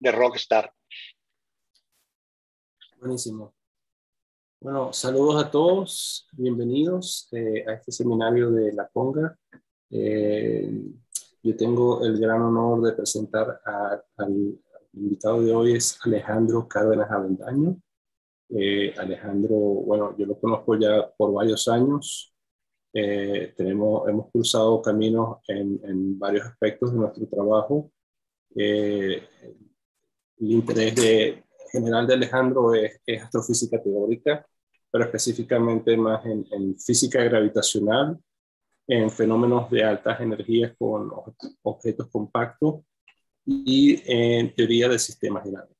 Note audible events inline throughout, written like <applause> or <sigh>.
de Rockstar. Buenísimo. Bueno, saludos a todos, bienvenidos eh, a este seminario de La Conga. Eh, yo tengo el gran honor de presentar al, invitado de hoy, es Alejandro Cárdenas Avendaño. Eh, Alejandro, bueno, yo lo conozco ya por varios años. tenemos, hemos cruzado caminos en, en, varios aspectos de nuestro trabajo. El interés de, general de Alejandro es, astrofísica teórica, pero específicamente más en, física gravitacional, en fenómenos de altas energías con objetos compactos y en teoría de sistemas dinámicos.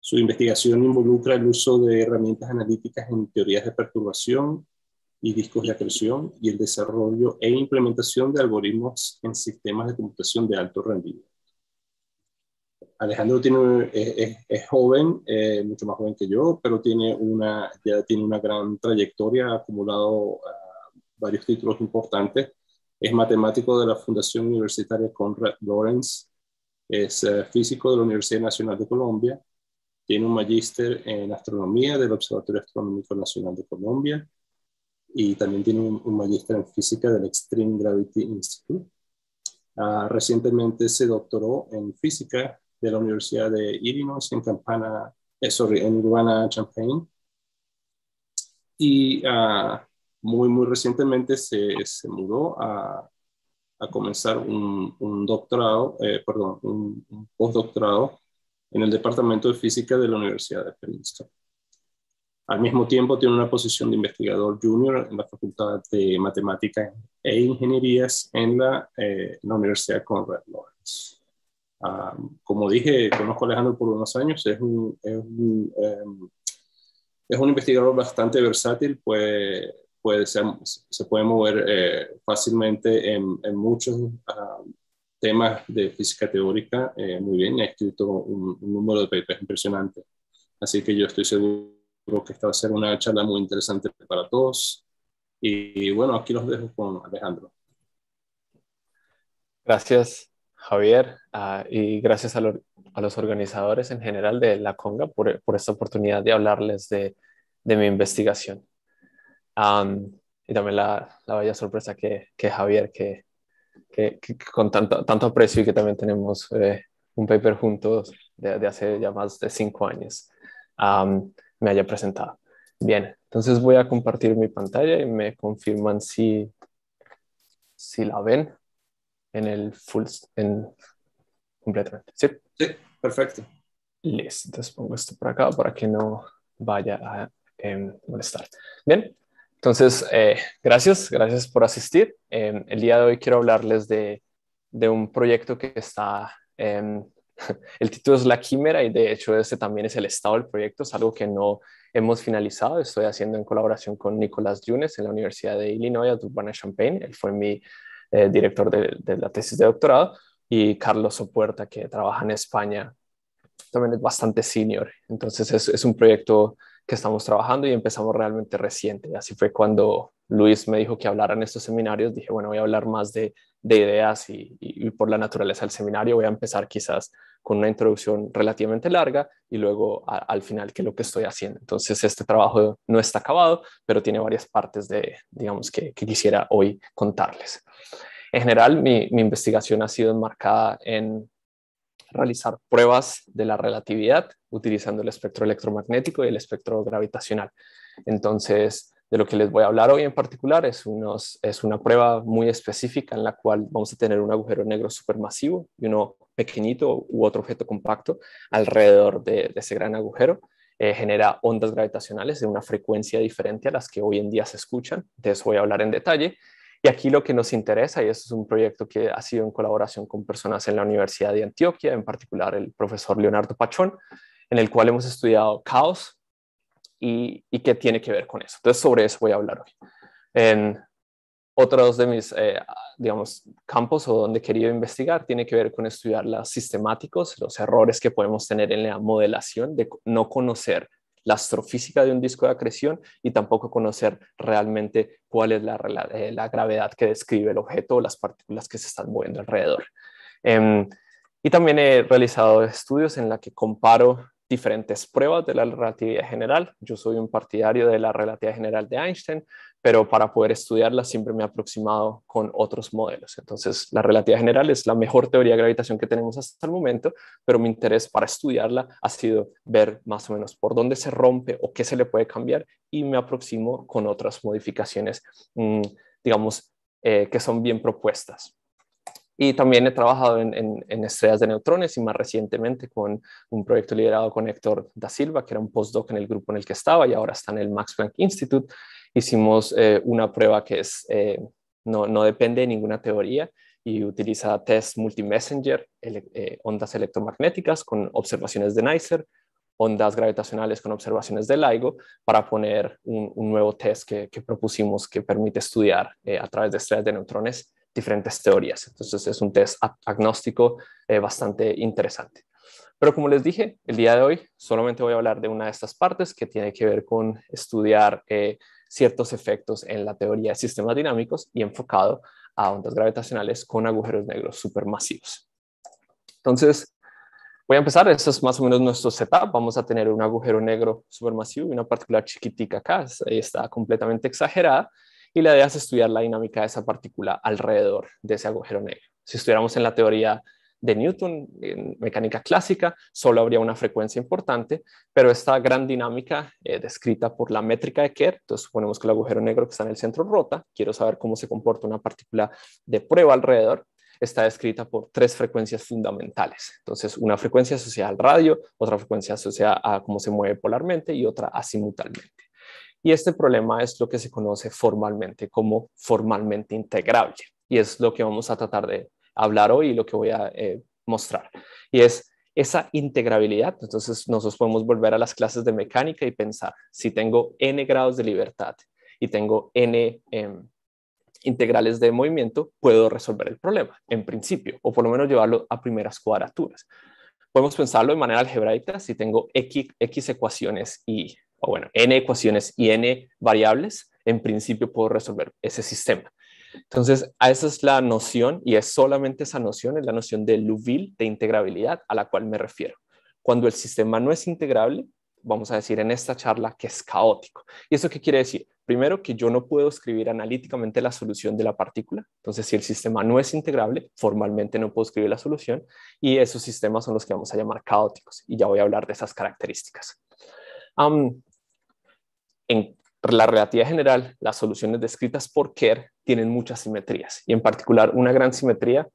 Su investigación involucra el uso de herramientas analíticas en teorías de perturbación y discos de acreción y el desarrollo e implementación de algoritmos en sistemas de computación de alto rendimiento. Alejandro tiene, es, joven, eh, mucho más joven que yo, pero tiene una, ya tiene una gran trayectoria, ha acumulado ah, varios títulos importantes. Es matemático de la Fundación Universitaria Conrad Lawrence, es eh, físico de la Universidad Nacional de Colombia, tiene un magíster en astronomía del Observatorio Astronómico Nacional de Colombia y también tiene un, magíster en física del Extreme Gravity Institute. Ah, recientemente se doctoró en física de la Universidad de Illinois en Campana, eh, en Urbana-Champaign. Y ah, muy, muy recientemente se, se mudó a, a, comenzar un, un doctorado, eh, perdón, un, postdoctorado en el Departamento de Física de la Universidad de Princeton. Al mismo tiempo tiene una posición de investigador junior en la Facultad de Matemáticas e Ingenierías en la, eh, Universidad Conrad Ah, como dije, conozco a Alejandro por unos años, es un, es un, em, investigador bastante versátil, pues, puede se, puede mover eh, fácilmente en, muchos ah, temas de física teórica eh, muy bien ha escrito un, número de papers impresionante. Así que yo estoy seguro que esta va a ser una charla muy interesante para todos. y bueno, aquí los dejo con Alejandro. Gracias, Javier, ah, y gracias a, los organizadores en general de la Conga por, esta oportunidad de hablarles de, mi investigación. y también la, bella sorpresa que, Javier, que, con tanto, aprecio y que también tenemos eh, un paper juntos de, hace ya más de cinco años, me haya presentado. Bien, entonces voy a compartir mi pantalla y me confirman si, si la ven en el full, en completamente. ¿Sí? Sí, perfecto. Listo, entonces pongo esto por acá para que no vaya a em, molestar. Bien, entonces, eh, gracias, gracias por asistir. Em, el día de hoy quiero hablarles de, de un proyecto que está, em, <laughs> el título es La Quimera y de hecho este también es el estado del proyecto, es algo que no hemos finalizado, estoy haciendo en colaboración con Nicolás Yunes en la Universidad de Illinois, Urbana-Champaign, él fue mi eh, director de, la tesis de doctorado, y Carlos Opuerta, que trabaja en España, también es bastante senior. Entonces es, un proyecto que estamos trabajando y empezamos realmente reciente. Así fue cuando Luis me dijo que hablaran en estos seminarios, dije, bueno, voy a hablar más de, ideas y, y por la naturaleza del seminario voy a empezar quizás con una introducción relativamente larga y luego al final qué es lo que estoy haciendo. Entonces este trabajo no está acabado, pero tiene varias partes de, digamos, que, quisiera hoy contarles. En general, mi investigación ha sido enmarcada en realizar pruebas de la relatividad utilizando el espectro electromagnético y el espectro gravitacional. Entonces, de lo que les voy a hablar hoy en particular es, una prueba muy específica en la cual vamos a tener un agujero negro supermasivo y uno pequeñito u otro objeto compacto alrededor de, ese gran agujero. Eh, genera ondas gravitacionales de una frecuencia diferente a las que hoy en día se escuchan. De eso voy a hablar en detalle. Y aquí lo que nos interesa, y esto es un proyecto que ha sido en colaboración con personas en la Universidad de Antioquia, en particular el profesor Leonardo Pachón, en el cual hemos estudiado caos, y, qué tiene que ver con eso. Entonces, sobre eso voy a hablar hoy. En otros de mis, eh, digamos, campos o donde quería investigar tiene que ver con estudiar los sistemáticos, los errores que podemos tener en la modelación de no conocer la astrofísica de un disco de acreción y tampoco conocer realmente cuál es la, eh, gravedad que describe el objeto o las partículas que se están moviendo alrededor. Em, y también he realizado estudios en la que comparo diferentes pruebas de la relatividad general. Yo soy un partidario de la relatividad general de Einstein, pero para poder estudiarla siempre me he aproximado con otros modelos. Entonces, la relatividad general es la mejor teoría de gravitación que tenemos hasta el momento, pero mi interés para estudiarla ha sido ver más o menos por dónde se rompe o qué se le puede cambiar y me aproximo con otras modificaciones, mm, digamos, eh, que son bien propuestas. Y también he trabajado en, estrellas de neutrones y más recientemente con un proyecto liderado con Héctor da Silva, que era un postdoc en el grupo en el que estaba y ahora está en el Max Planck Institute. Hicimos eh, una prueba que es, eh, no, depende de ninguna teoría, y utiliza test multi-messenger, eh, ondas electromagnéticas con observaciones de NICER, ondas gravitacionales con observaciones de LIGO, para poner un, nuevo test que, propusimos que permite estudiar a través de estrellas de neutrones diferentes teorías. Entonces es un test agnóstico eh, bastante interesante. Pero como les dije, el día de hoy solamente voy a hablar de una de estas partes que tiene que ver con estudiar eh, ciertos efectos en la teoría de sistemas dinámicos y enfocado a ondas gravitacionales con agujeros negros supermasivos. Entonces, voy a empezar. esto es más o menos nuestro setup. Vamos a tener un agujero negro supermasivo y una partícula chiquitica acá. Ahí está completamente exagerada y la idea es estudiar la dinámica de esa partícula alrededor de ese agujero negro. Si estuviéramos en la teoría de Newton, en mecánica clásica, solo habría una frecuencia importante, pero esta gran dinámica eh, descrita por la métrica de Kerr, entonces suponemos que el agujero negro que está en el centro rota, quiero saber cómo se comporta una partícula de prueba alrededor, está descrita por tres frecuencias fundamentales. Entonces, una frecuencia asociada al radio, otra frecuencia asociada a cómo se mueve polarmente y otra asimutalmente. Y este problema es lo que se conoce formalmente como formalmente integrable. Y es lo que vamos a tratar de hablar hoy y lo que voy a eh, mostrar. Y es esa integrabilidad. Entonces nosotros podemos volver a las clases de mecánica y pensar, si tengo n grados de libertad y tengo n em, integrales de movimiento, puedo resolver el problema, en principio, o por lo menos llevarlo a primeras cuadraturas. Podemos pensarlo de manera algebraica, si tengo x, x ecuaciones y o bueno, n ecuaciones y n variables, en principio puedo resolver ese sistema. Entonces, esa es la noción y es solamente esa noción, es la noción de Louville de integrabilidad a la cual me refiero. Cuando el sistema no es integrable, vamos a decir en esta charla que es caótico. ¿Y eso qué quiere decir? Primero, que yo no puedo escribir analíticamente la solución de la partícula. Entonces, si el sistema no es integrable, formalmente no puedo escribir la solución y esos sistemas son los que vamos a llamar caóticos. Y ya voy a hablar de esas características. En la relatividad general, las soluciones descritas por Kerr tienen muchas simetrías y en particular una gran simetría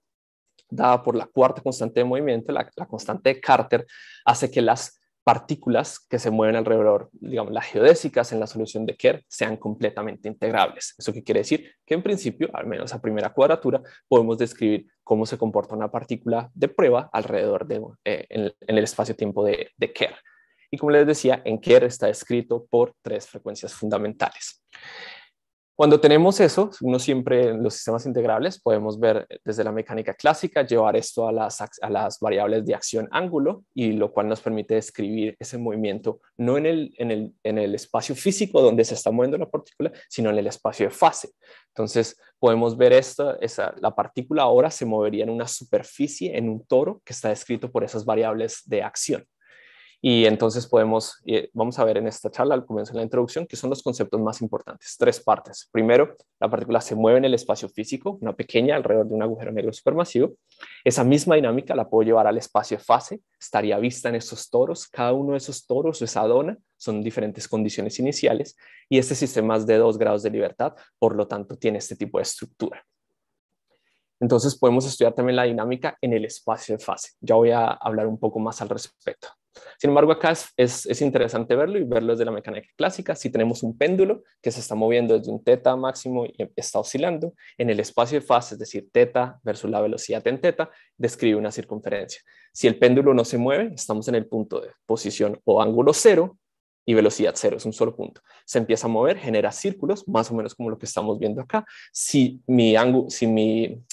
dada por la cuarta constante de movimiento, la, constante de Carter, hace que las partículas que se mueven alrededor, digamos, las geodésicas en la solución de Kerr sean completamente integrables. ¿Eso qué quiere decir? Que en principio, al menos a primera cuadratura, podemos describir cómo se comporta una partícula de prueba alrededor de, eh, en, el espacio-tiempo de, de Kerr. Y como les decía, en Kerr está escrito por tres frecuencias fundamentales. Cuando tenemos eso, uno siempre en los sistemas integrables podemos ver desde la mecánica clásica, llevar esto a las, a las variables de acción ángulo, y lo cual nos permite describir ese movimiento no en el, en, el, en el espacio físico donde se está moviendo la partícula, sino en el espacio de fase. Entonces podemos ver esto esa, la partícula ahora se movería en una superficie, en un toro, que está descrito por esas variables de acción. Y entonces podemos, eh, vamos a ver en esta charla, al comienzo de la introducción, que son los conceptos más importantes, tres partes. Primero, la partícula se mueve en el espacio físico, una pequeña alrededor de un agujero negro supermasivo. Esa misma dinámica la puedo llevar al espacio de fase, estaría vista en esos toros, cada uno de esos toros o esa dona son diferentes condiciones iniciales y este sistema es de dos grados de libertad, por lo tanto tiene este tipo de estructura. Entonces podemos estudiar también la dinámica en el espacio de fase. Ya voy a hablar un poco más al respecto. Sin embargo, acá es, interesante verlo y verlo desde la mecánica clásica. Si tenemos un péndulo que se está moviendo desde un teta máximo y está oscilando, en el espacio de fase, es decir, teta versus la velocidad en teta, describe una circunferencia. Si el péndulo no se mueve, estamos en el punto de posición o ángulo cero y velocidad cero, es un solo punto. Se empieza a mover, genera círculos, más o menos como lo que estamos viendo acá. Si mi, ángulo, si mi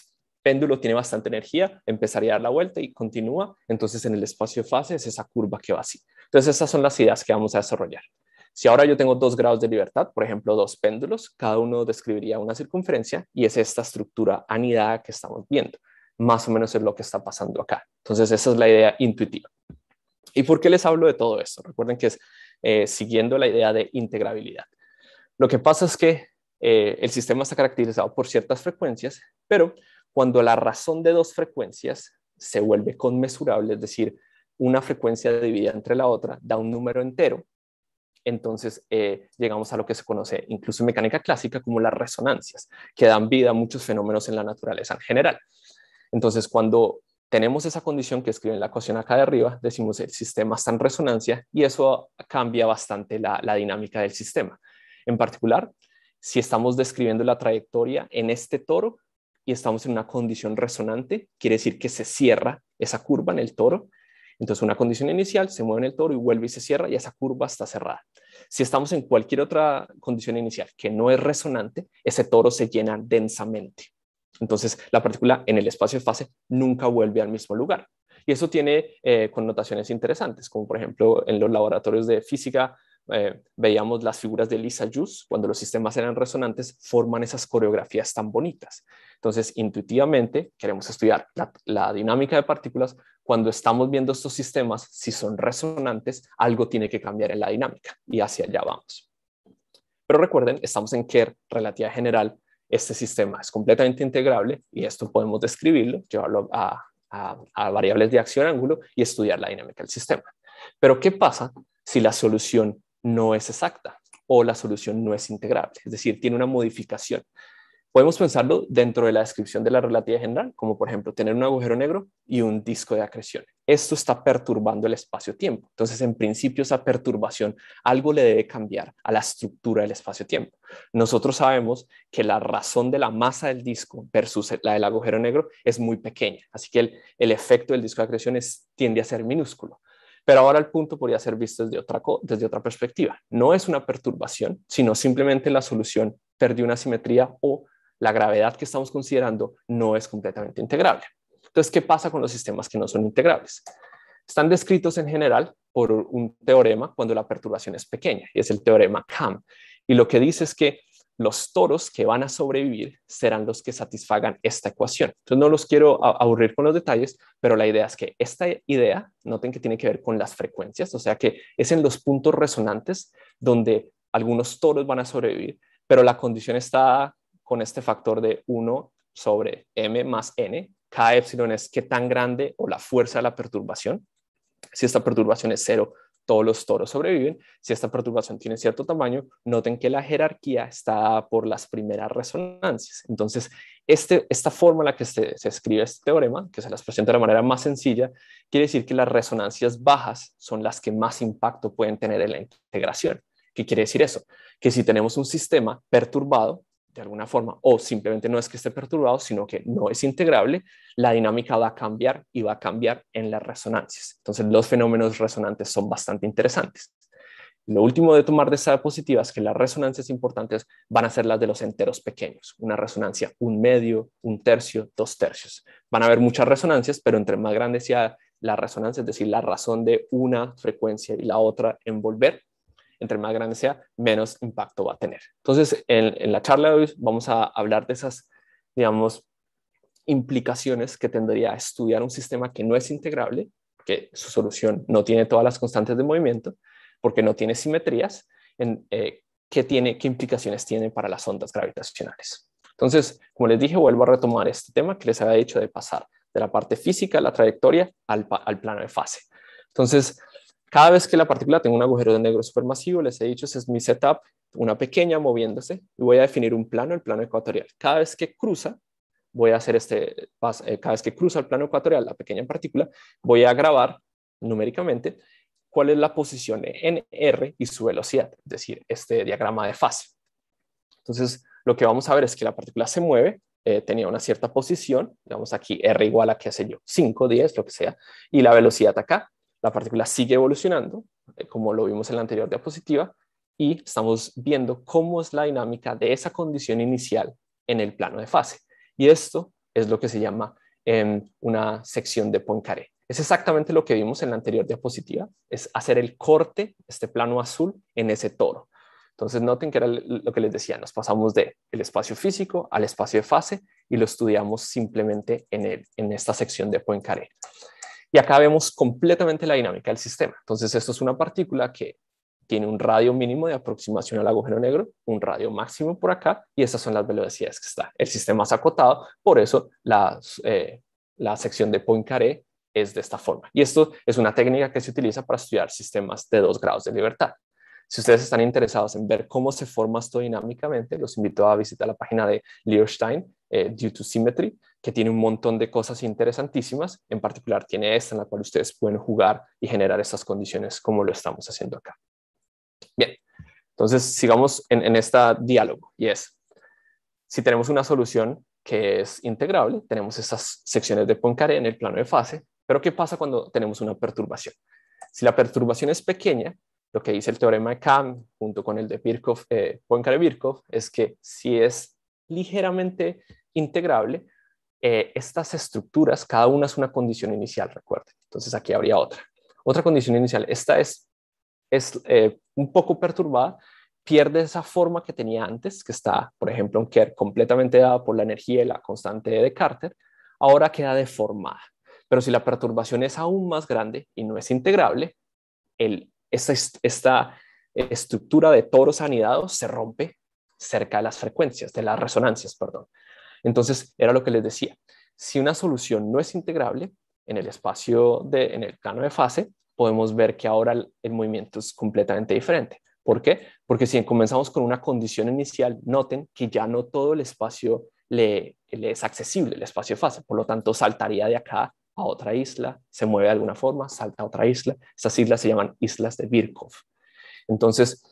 péndulo tiene bastante energía, empezaría a dar la vuelta y continúa. Entonces, en el espacio de fase es esa curva que va así. Entonces, esas son las ideas que vamos a desarrollar. Si ahora yo tengo dos grados de libertad, por ejemplo, dos péndulos, cada uno describiría una circunferencia y es esta estructura anidada que estamos viendo. Más o menos es lo que está pasando acá. Entonces, esa es la idea intuitiva. ¿Y por qué les hablo de todo esto? Recuerden que es eh, siguiendo la idea de integrabilidad. Lo que pasa es que eh, el sistema está caracterizado por ciertas frecuencias, pero cuando la razón de dos frecuencias se vuelve conmesurable, es decir, una frecuencia dividida entre la otra da un número entero, entonces eh, llegamos a lo que se conoce incluso en mecánica clásica como las resonancias, que dan vida a muchos fenómenos en la naturaleza en general. Entonces, cuando tenemos esa condición que escribe en la ecuación acá de arriba, decimos el sistema está en resonancia y eso cambia bastante la dinámica del sistema. En particular, si estamos describiendo la trayectoria en este toro, y estamos en una condición resonante, quiere decir que se cierra esa curva en el toro. Entonces una condición inicial se mueve en el toro y vuelve y se cierra y esa curva está cerrada. Si estamos en cualquier otra condición inicial que no es resonante, ese toro se llena densamente. Entonces la partícula en el espacio de fase nunca vuelve al mismo lugar. Y eso tiene eh, connotaciones interesantes, como por ejemplo en los laboratorios de física eh, veíamos las figuras de Lisa Jus, cuando los sistemas eran resonantes, forman esas coreografías tan bonitas. Entonces, intuitivamente queremos estudiar la, dinámica de partículas. Cuando estamos viendo estos sistemas, si son resonantes, algo tiene que cambiar en la dinámica y hacia allá vamos. Pero recuerden, estamos en Kerr, relativa general. Este sistema es completamente integrable y esto podemos describirlo, llevarlo a, a variables de acción-ángulo y estudiar la dinámica del sistema. Pero, ¿qué pasa si la solución no es exacta? o la solución no es integrable, es decir, tiene una modificación. Podemos pensarlo dentro de la descripción de la relatividad general, como por ejemplo tener un agujero negro y un disco de acreción. Esto está perturbando el espacio-tiempo. Entonces, en principio, esa perturbación algo le debe cambiar a la estructura del espacio-tiempo. Nosotros sabemos que la razón de la masa del disco versus la del agujero negro es muy pequeña, así que el, efecto del disco de acreción tiende a ser minúsculo. Pero ahora el punto podría ser visto desde otra, desde otra perspectiva. No es una perturbación, sino simplemente la solución perdió una simetría o la gravedad que estamos considerando no es completamente integrable. Entonces, ¿qué pasa con los sistemas que no son integrables? Están descritos en general por un teorema cuando la perturbación es pequeña, y es el teorema CAM. Y lo que dice es que los toros que van a sobrevivir serán los que satisfagan esta ecuación. Entonces no los quiero aburrir con los detalles, pero la idea es que esta idea, noten que tiene que ver con las frecuencias, o sea que es en los puntos resonantes donde algunos toros van a sobrevivir, pero la condición está con este factor de 1 sobre m más n. k epsilon es qué tan grande o la fuerza de la perturbación. Si esta perturbación es cero, todos los toros sobreviven. Si esta perturbación tiene cierto tamaño, noten que la jerarquía está por las primeras resonancias. Entonces, este, esta fórmula que se, se escribe este teorema, que se las presenta de la manera más sencilla, quiere decir que las resonancias bajas son las que más impacto pueden tener en la integración. ¿Qué quiere decir eso? Que si tenemos un sistema perturbado, de alguna forma, o simplemente no es que esté perturbado, sino que no es integrable, la dinámica va a cambiar y va a cambiar en las resonancias. Entonces, los fenómenos resonantes son bastante interesantes. Lo último de tomar de esta diapositiva es que las resonancias importantes van a ser las de los enteros pequeños, una resonancia un medio, un tercio, dos tercios. Van a haber muchas resonancias, pero entre más grandes sea la resonancia, es decir, la razón de una frecuencia y la otra envolver, entre más grande sea, menos impacto va a tener. Entonces, en, la charla de hoy vamos a hablar de esas, digamos, implicaciones que tendría estudiar un sistema que no es integrable, que su solución no tiene todas las constantes de movimiento, porque no tiene simetrías, en, eh, qué, tiene, qué implicaciones tiene para las ondas gravitacionales. Entonces, como les dije, vuelvo a retomar este tema que les había dicho de pasar de la parte física, la trayectoria, al plano de fase. Entonces, cada vez que la partícula tenga un agujero de negro supermasivo, les he dicho, ese es mi setup, una pequeña moviéndose, y voy a definir un plano, el plano ecuatorial. Cada vez que cruza, voy a hacer este, eh, cada vez que cruza el plano ecuatorial, la pequeña partícula, voy a grabar numéricamente cuál es la posición en R y su velocidad, es decir, este diagrama de fase. Entonces, lo que vamos a ver es que la partícula se mueve, eh, tenía una cierta posición, digamos aquí R igual a, que hace yo, 5, 10, lo que sea, y la velocidad acá, la partícula sigue evolucionando, eh, como lo vimos en la anterior diapositiva, y estamos viendo cómo es la dinámica de esa condición inicial en el plano de fase. Y esto es lo que se llama em, una sección de Poincaré. Es exactamente lo que vimos en la anterior diapositiva, es hacer el corte, este plano azul, en ese toro. Entonces noten que era lo que les decía, nos pasamos del espacio físico al espacio de fase y lo estudiamos simplemente en, en esta sección de Poincaré. Y acá vemos completamente la dinámica del sistema. Entonces, esto es una partícula que tiene un radio mínimo de aproximación al agujero negro, un radio máximo por acá, y estas son las velocidades que está. El sistema es acotado, por eso la, eh, sección de Poincaré es de esta forma. Y esto es una técnica que se utiliza para estudiar sistemas de dos grados de libertad. Si ustedes están interesados en ver cómo se forma esto dinámicamente, los invito a visitar la página de Lierstein, eh, Due to Symmetry, que tiene un montón de cosas interesantísimas. En particular, tiene esta en la cual ustedes pueden jugar y generar estas condiciones como lo estamos haciendo acá. Bien, entonces sigamos en, este diálogo y es, si tenemos una solución que es integrable, tenemos estas secciones de Poincaré en el plano de fase, pero ¿qué pasa cuando tenemos una perturbación? Si la perturbación es pequeña, lo que dice el teorema de Kahn junto con el de eh, Poincaré-Birkhoff es que si es ligeramente integrable, eh, estas estructuras, cada una es una condición inicial, recuerden. Entonces aquí habría otra. Otra condición inicial, esta es, es eh, un poco perturbada, pierde esa forma que tenía antes, que está, por ejemplo, en Kerr, completamente dada por la energía y la constante de Carter, ahora queda deformada. Pero si la perturbación es aún más grande y no es integrable, esta, esta eh, estructura de toros anidados se rompe cerca de las frecuencias, de las resonancias, perdón. Entonces, era lo que les decía. Si una solución no es integrable en el espacio, de, en el plano de fase, podemos ver que ahora el, movimiento es completamente diferente. ¿Por qué? Porque si comenzamos con una condición inicial, noten que ya no todo el espacio le, es accesible, el espacio de fase. Por lo tanto, saltaría de acá a otra isla, se mueve de alguna forma, salta a otra isla. esas islas se llaman islas de Birkhoff. Entonces,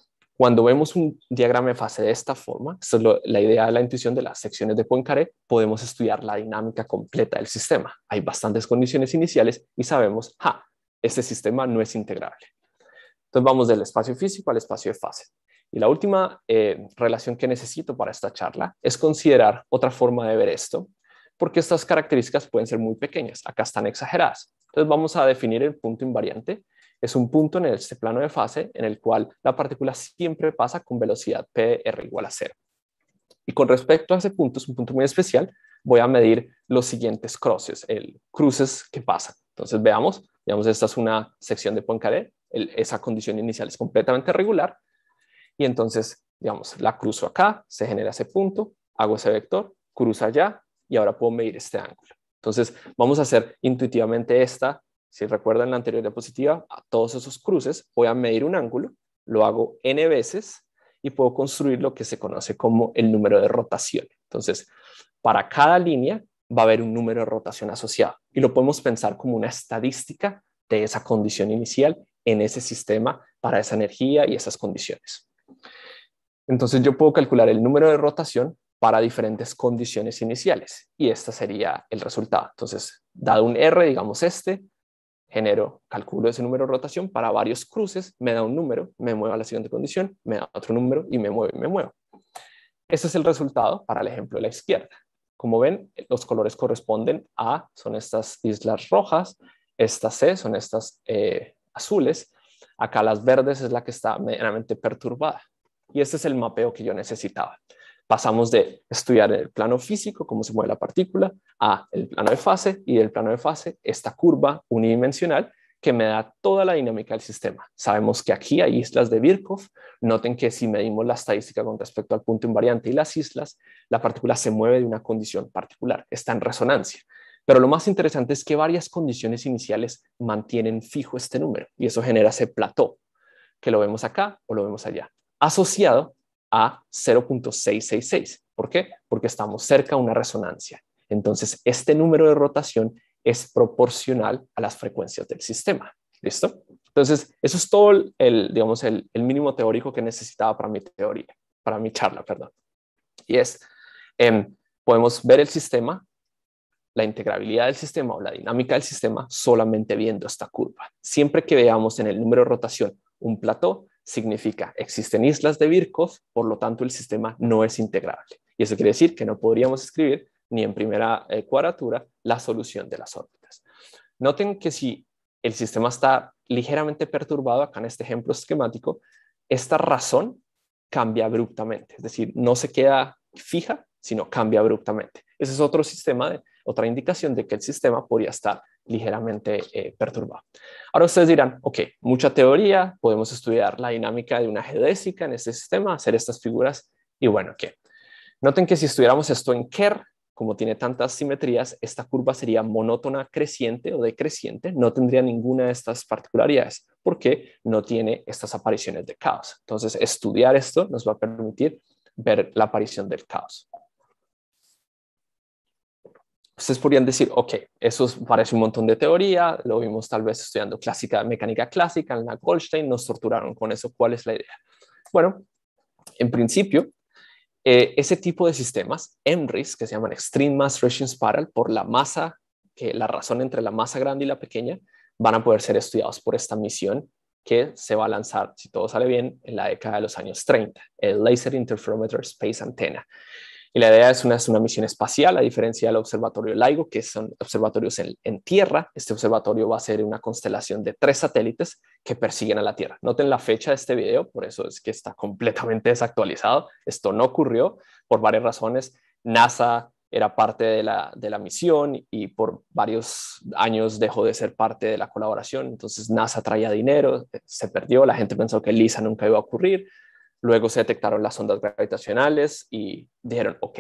cuando vemos un diagrama de fase de esta forma, esta es la idea de la intuición de las secciones de Poincaré, podemos estudiar la dinámica completa del sistema. Hay bastantes condiciones iniciales y sabemos, ja, este sistema no es integrable. Entonces vamos del espacio físico al espacio de fase. Y la última eh, relación que necesito para esta charla es considerar otra forma de ver esto, porque estas características pueden ser muy pequeñas, acá están exageradas. Entonces vamos a definir el punto invariante es un punto en este plano de fase en el cual la partícula siempre pasa con velocidad PR igual a cero. Y con respecto a ese punto, es un punto muy especial, voy a medir los siguientes cruces, el cruces que pasan. Entonces veamos, digamos, esta es una sección de Poincaré, esa condición inicial es completamente regular, y entonces, digamos, la cruzo acá, se genera ese punto, hago ese vector, cruzo allá, y ahora puedo medir este ángulo. Entonces, vamos a hacer intuitivamente esta si recuerdan la anterior diapositiva, a todos esos cruces voy a medir un ángulo, lo hago n veces y puedo construir lo que se conoce como el número de rotación. Entonces, para cada línea va a haber un número de rotación asociado y lo podemos pensar como una estadística de esa condición inicial en ese sistema para esa energía y esas condiciones. Entonces yo puedo calcular el número de rotación para diferentes condiciones iniciales y este sería el resultado. Entonces, dado un R, digamos este, genero, calculo ese número de rotación para varios cruces, me da un número, me muevo a la siguiente condición, me da otro número y me muevo y me muevo. Ese es el resultado para el ejemplo de la izquierda. Como ven, los colores corresponden a, son estas islas rojas, estas C son estas eh, azules, acá las verdes es la que está medianamente perturbada. Y este es el mapeo que yo necesitaba pasamos de estudiar el plano físico, cómo se mueve la partícula, a el plano de fase y del plano de fase esta curva unidimensional que me da toda la dinámica del sistema. Sabemos que aquí hay islas de Birkhoff. Noten que si medimos la estadística con respecto al punto invariante y las islas, la partícula se mueve de una condición particular, está en resonancia. Pero lo más interesante es que varias condiciones iniciales mantienen fijo este número y eso genera ese plató que lo vemos acá o lo vemos allá. Asociado a 0.666. ¿Por qué? Porque estamos cerca a una resonancia. Entonces, este número de rotación es proporcional a las frecuencias del sistema. ¿Listo? Entonces, eso es todo el, digamos, el, mínimo teórico que necesitaba para mi teoría, para mi charla, perdón. Y es, em, podemos ver el sistema, la integrabilidad del sistema o la dinámica del sistema solamente viendo esta curva. Siempre que veamos en el número de rotación un plató, significa existen islas de vircos, por lo tanto el sistema no es integrable. Y eso quiere decir que no podríamos escribir ni en primera eh, cuadratura la solución de las órbitas. Noten que si el sistema está ligeramente perturbado, acá en este ejemplo esquemático, esta razón cambia abruptamente, es decir, no se queda fija, sino cambia abruptamente. Ese es otro sistema de otra indicación de que el sistema podría estar ligeramente eh, perturbado. Ahora ustedes dirán, ok, mucha teoría, podemos estudiar la dinámica de una geodésica en este sistema, hacer estas figuras y bueno, ¿qué? Noten que si estuviéramos esto en Kerr, como tiene tantas simetrías, esta curva sería monótona creciente o decreciente, no tendría ninguna de estas particularidades porque no tiene estas apariciones de caos. Entonces, estudiar esto nos va a permitir ver la aparición del caos ustedes podrían decir, ok, eso parece un montón de teoría, lo vimos tal vez estudiando clásica, mecánica clásica en la Goldstein, nos torturaron con eso, ¿cuál es la idea? Bueno, en principio, eh, ese tipo de sistemas, EMRIS, que se llaman Extreme Mass Ratio Spiral, por la masa, que la razón entre la masa grande y la pequeña, van a poder ser estudiados por esta misión que se va a lanzar, si todo sale bien, en la década de los años 30, el Laser Interferometer Space Antenna. Y la idea es una, es una misión espacial, a diferencia del Observatorio LIGO, que son observatorios en, en tierra. Este observatorio va a ser una constelación de tres satélites que persiguen a la Tierra. Noten la fecha de este video, por eso es que está <laughs> completamente desactualizado. Esto no ocurrió por varias razones. NASA era parte de la, de la, misión y por varios años dejó de ser parte de la colaboración. Entonces NASA traía dinero, se perdió, la gente pensó que LISA nunca iba a ocurrir. Luego se detectaron las ondas gravitacionales y dijeron, ok,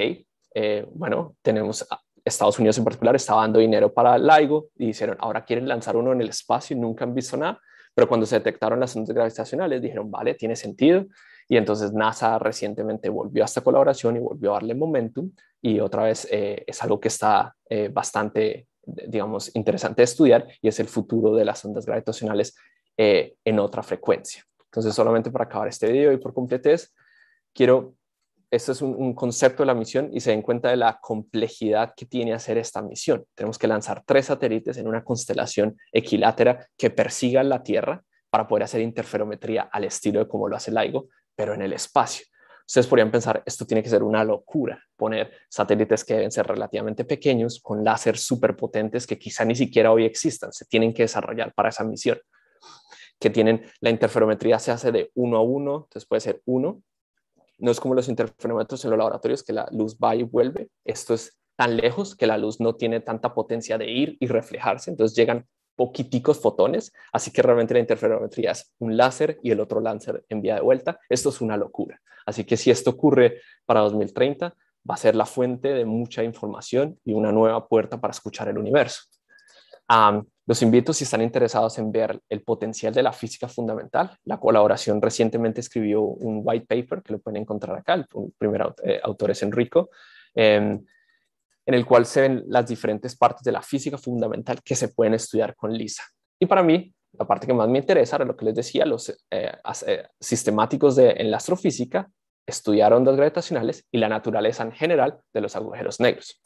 eh, bueno, tenemos, Estados Unidos en particular estaba dando dinero para LIGO y dijeron, ahora quieren lanzar uno en el espacio y nunca han visto nada, pero cuando se detectaron las ondas gravitacionales dijeron, vale, tiene sentido. Y entonces NASA recientemente volvió a esta colaboración y volvió a darle momentum y otra vez eh, es algo que está eh, bastante, digamos, interesante de estudiar y es el futuro de las ondas gravitacionales en otra frecuencia. Entonces, solamente para acabar este video y por completez, quiero, este es un, concepto de la misión y se den cuenta de la complejidad que tiene hacer esta misión. Tenemos que lanzar tres satélites en una constelación equilátera que persiga la Tierra para poder hacer interferometría al estilo de como lo hace LIGO, pero en el espacio. Ustedes podrían pensar, esto tiene que ser una locura, poner satélites que deben ser relativamente pequeños, con láser superpotentes que quizá ni siquiera hoy existan, se tienen que desarrollar para esa misión que tienen la interferometría se hace de uno a uno, entonces puede ser uno. No es como los interferómetros en los laboratorios que la luz va y vuelve. Esto es tan lejos que la luz no tiene tanta potencia de ir y reflejarse, entonces llegan poquiticos fotones, así que realmente la interferometría es un láser y el otro láser vía de vuelta. Esto es una locura. Así que si esto ocurre para 2030, va a ser la fuente de mucha información y una nueva puerta para escuchar el universo. Los invito si están interesados en ver el potencial de la física fundamental. La colaboración recientemente escribió un white paper que lo pueden encontrar acá. El primer eh, autor es Enrico. Em, en el cual se ven las diferentes partes de la física fundamental que se pueden estudiar con LISA. Y para mí, la parte que más me interesa era lo que les decía, los eh, eh, sistemáticos de, en la astrofísica estudiaron ondas gravitacionales y la naturaleza en general de los agujeros negros.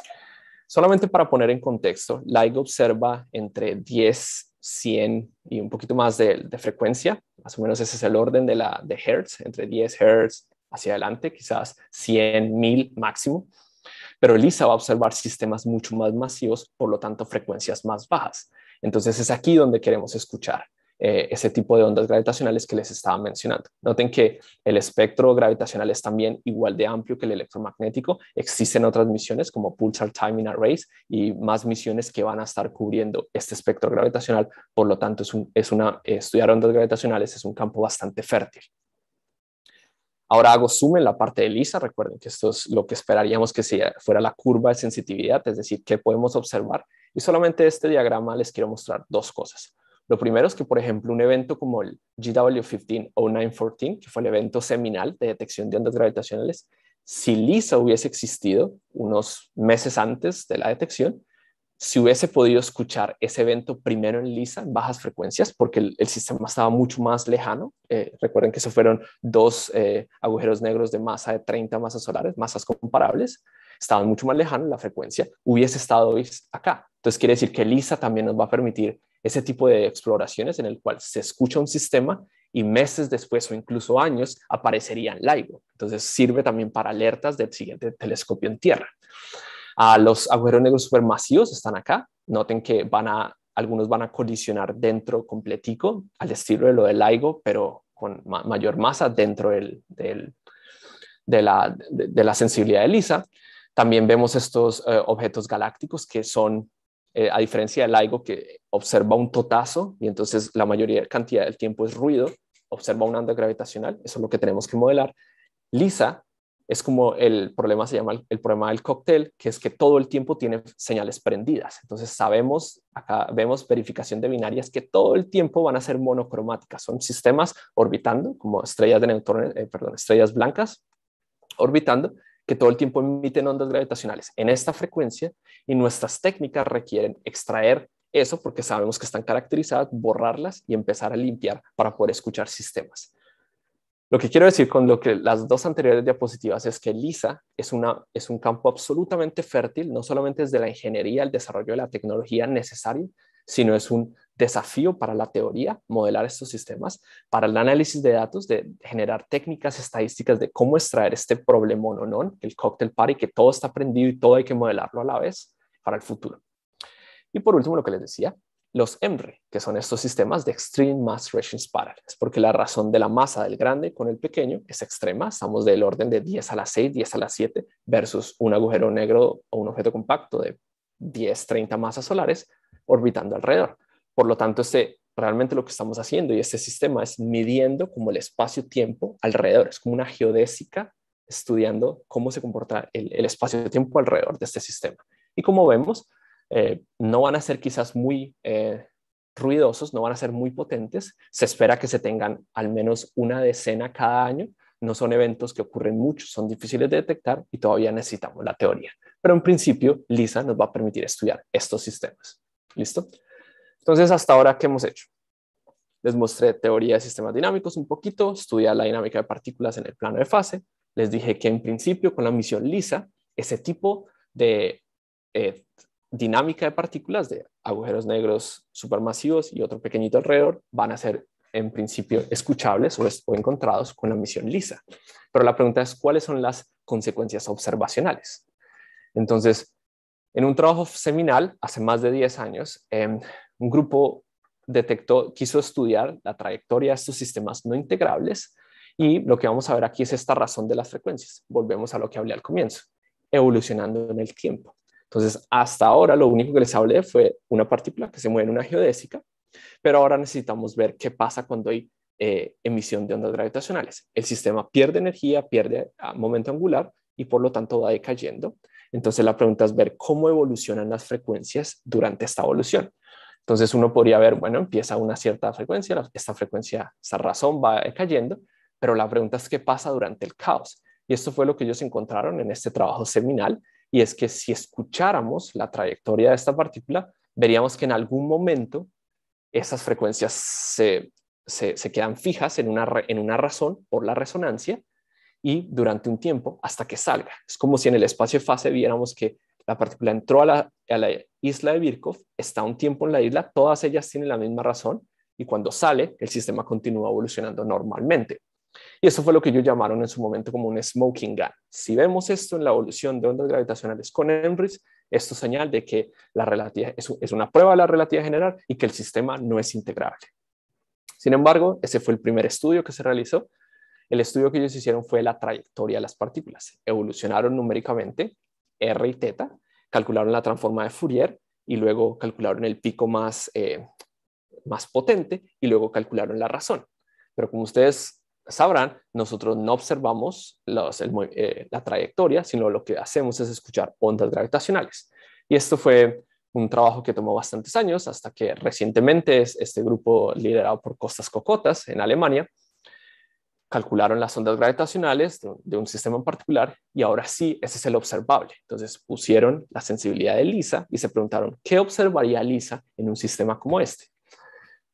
Solamente para poner en contexto, LIGO observa entre 10, 100 y un poquito más de, frecuencia, más o menos ese es el orden de, la, de Hertz, entre 10 Hertz hacia adelante, quizás 100, 1000 máximo. Pero ELISA va a observar sistemas mucho más masivos, por lo tanto frecuencias más bajas. Entonces es aquí donde queremos escuchar. Eh, ese tipo de ondas gravitacionales que les estaba mencionando. Noten que el espectro gravitacional es también igual de amplio que el electromagnético. Existen otras misiones como Pulsar Timing Arrays y más misiones que van a estar cubriendo este espectro gravitacional. Por lo tanto, es, una, estudiar ondas gravitacionales es un campo bastante fértil. Ahora hago zoom en la parte de lisa. Recuerden que esto es lo que esperaríamos que fuera la curva de sensitividad, es decir, qué podemos observar. Y solamente este diagrama les quiero mostrar dos cosas. Lo primero es que, por ejemplo, un evento como el GW15 0914 que fue el evento seminal de detección de ondas gravitacionales, si LISA hubiese existido unos meses antes de la detección, si hubiese podido escuchar ese evento primero en LISA, en bajas frecuencias, porque el, sistema estaba mucho más lejano. Eh, recuerden que se fueron dos eh, agujeros negros de masa de 30 masas solares, masas comparables, estaban mucho más lejanos la frecuencia, hubiese estado acá. Entonces quiere decir que LISA también nos va a permitir ese tipo de exploraciones en el cual se escucha un sistema y meses después o incluso años aparecería en LIGO. Entonces sirve también para alertas del siguiente telescopio en Tierra. a ah, los agujeros negros supermasivos están acá. Noten que van a, algunos van a colisionar dentro completico, al estilo de lo del LIGO, pero con mayor masa dentro del, de, la, de, la, sensibilidad de LISA. También vemos estos eh, objetos galácticos que son eh, a diferencia del algo que observa un totazo y entonces la mayoría cantidad del tiempo es ruido, observa una onda gravitacional, eso es lo que tenemos que modelar. Lisa es como el problema se llama el, problema del cóctel, que es que todo el tiempo tiene señales prendidas. Entonces sabemos, acá vemos verificación de binarias que todo el tiempo van a ser monocromáticas, son sistemas orbitando como estrellas de neutrones, eh, perdón, estrellas blancas orbitando que todo el tiempo emiten ondas gravitacionales en esta frecuencia y nuestras técnicas requieren extraer eso porque sabemos que están caracterizadas, borrarlas y empezar a limpiar para poder escuchar sistemas. Lo que quiero decir con lo que las dos anteriores diapositivas es que LISA es, una, es un campo absolutamente fértil, no solamente es de la ingeniería, el desarrollo de la tecnología necesaria sino es un desafío para la teoría, modelar estos sistemas, para el análisis de datos, de generar técnicas estadísticas de cómo extraer este problema o no, el cocktail party, que todo está aprendido y todo hay que modelarlo a la vez para el futuro. Y por último, lo que les decía, los EMRE, que son estos sistemas de Extreme Mass ratios Parallel. Es porque la razón de la masa del grande con el pequeño es extrema. Estamos del orden de 10 a la 6, 10 a la 7 versus un agujero negro o un objeto compacto de 10, 30 masas solares orbitando alrededor. Por lo tanto, este, realmente lo que estamos haciendo y este sistema es midiendo como el espacio-tiempo alrededor, es como una geodésica estudiando cómo se comporta el, espacio-tiempo alrededor de este sistema. Y como vemos, eh, no van a ser quizás muy eh, ruidosos, no van a ser muy potentes. Se espera que se tengan al menos una decena cada año. No son eventos que ocurren mucho, son difíciles de detectar y todavía necesitamos la teoría. Pero en principio, LISA nos va a permitir estudiar estos sistemas. ¿Listo? Entonces, hasta ahora, ¿qué hemos hecho? Les mostré teoría de sistemas dinámicos un poquito, estudié la dinámica de partículas en el plano de fase, les dije que en principio con la misión lisa, ese tipo de eh, dinámica de partículas, de agujeros negros supermasivos y otro pequeñito alrededor, van a ser en principio escuchables o, encontrados con la misión lisa. Pero la pregunta es, ¿cuáles son las consecuencias observacionales? Entonces, en un trabajo seminal, hace más de 10 años, eh, un grupo detectó, quiso estudiar la trayectoria de estos sistemas no integrables y lo que vamos a ver aquí es esta razón de las frecuencias. Volvemos a lo que hablé al comienzo, evolucionando en el tiempo. Entonces, hasta ahora lo único que les hablé fue una partícula que se mueve en una geodésica, pero ahora necesitamos ver qué pasa cuando hay eh, emisión de ondas gravitacionales. El sistema pierde energía, pierde ah, momento angular y por lo tanto va decayendo. Entonces la pregunta es ver cómo evolucionan las frecuencias durante esta evolución. Entonces uno podría ver, bueno, empieza una cierta frecuencia, esta frecuencia, esta razón va cayendo, pero la pregunta es qué pasa durante el caos. Y esto fue lo que ellos encontraron en este trabajo seminal, y es que si escucháramos la trayectoria de esta partícula, veríamos que en algún momento esas frecuencias se, quedan fijas en una, en una razón por la resonancia y durante un tiempo hasta que salga. Es como si en el espacio de fase viéramos que la partícula entró a la, isla de Birkhoff, está un tiempo en la isla, todas ellas tienen la misma razón, y cuando sale, el sistema continúa evolucionando normalmente. Y eso fue lo que ellos llamaron en su momento como un smoking gun. Si vemos esto en la evolución de ondas gravitacionales con Enrich, esto señala de que la relatividad es, es una prueba de la relatividad general y que el sistema no es integrable. Sin embargo, ese fue el primer estudio que se realizó. El estudio que ellos hicieron fue la trayectoria de las partículas. Evolucionaron numéricamente R y teta, calcularon la transforma de Fourier y luego calcularon el pico más, eh, más potente y luego calcularon la razón. Pero como ustedes sabrán, nosotros no observamos eh, la trayectoria, sino lo que hacemos es escuchar ondas gravitacionales. Y esto fue un trabajo que tomó bastantes años hasta que recientemente este grupo liderado por Costas Cocotas en Alemania calcularon las ondas gravitacionales de, un sistema en particular y ahora sí, ese es el observable. Entonces pusieron la sensibilidad de Lisa y se preguntaron, ¿qué observaría Lisa en un sistema como este?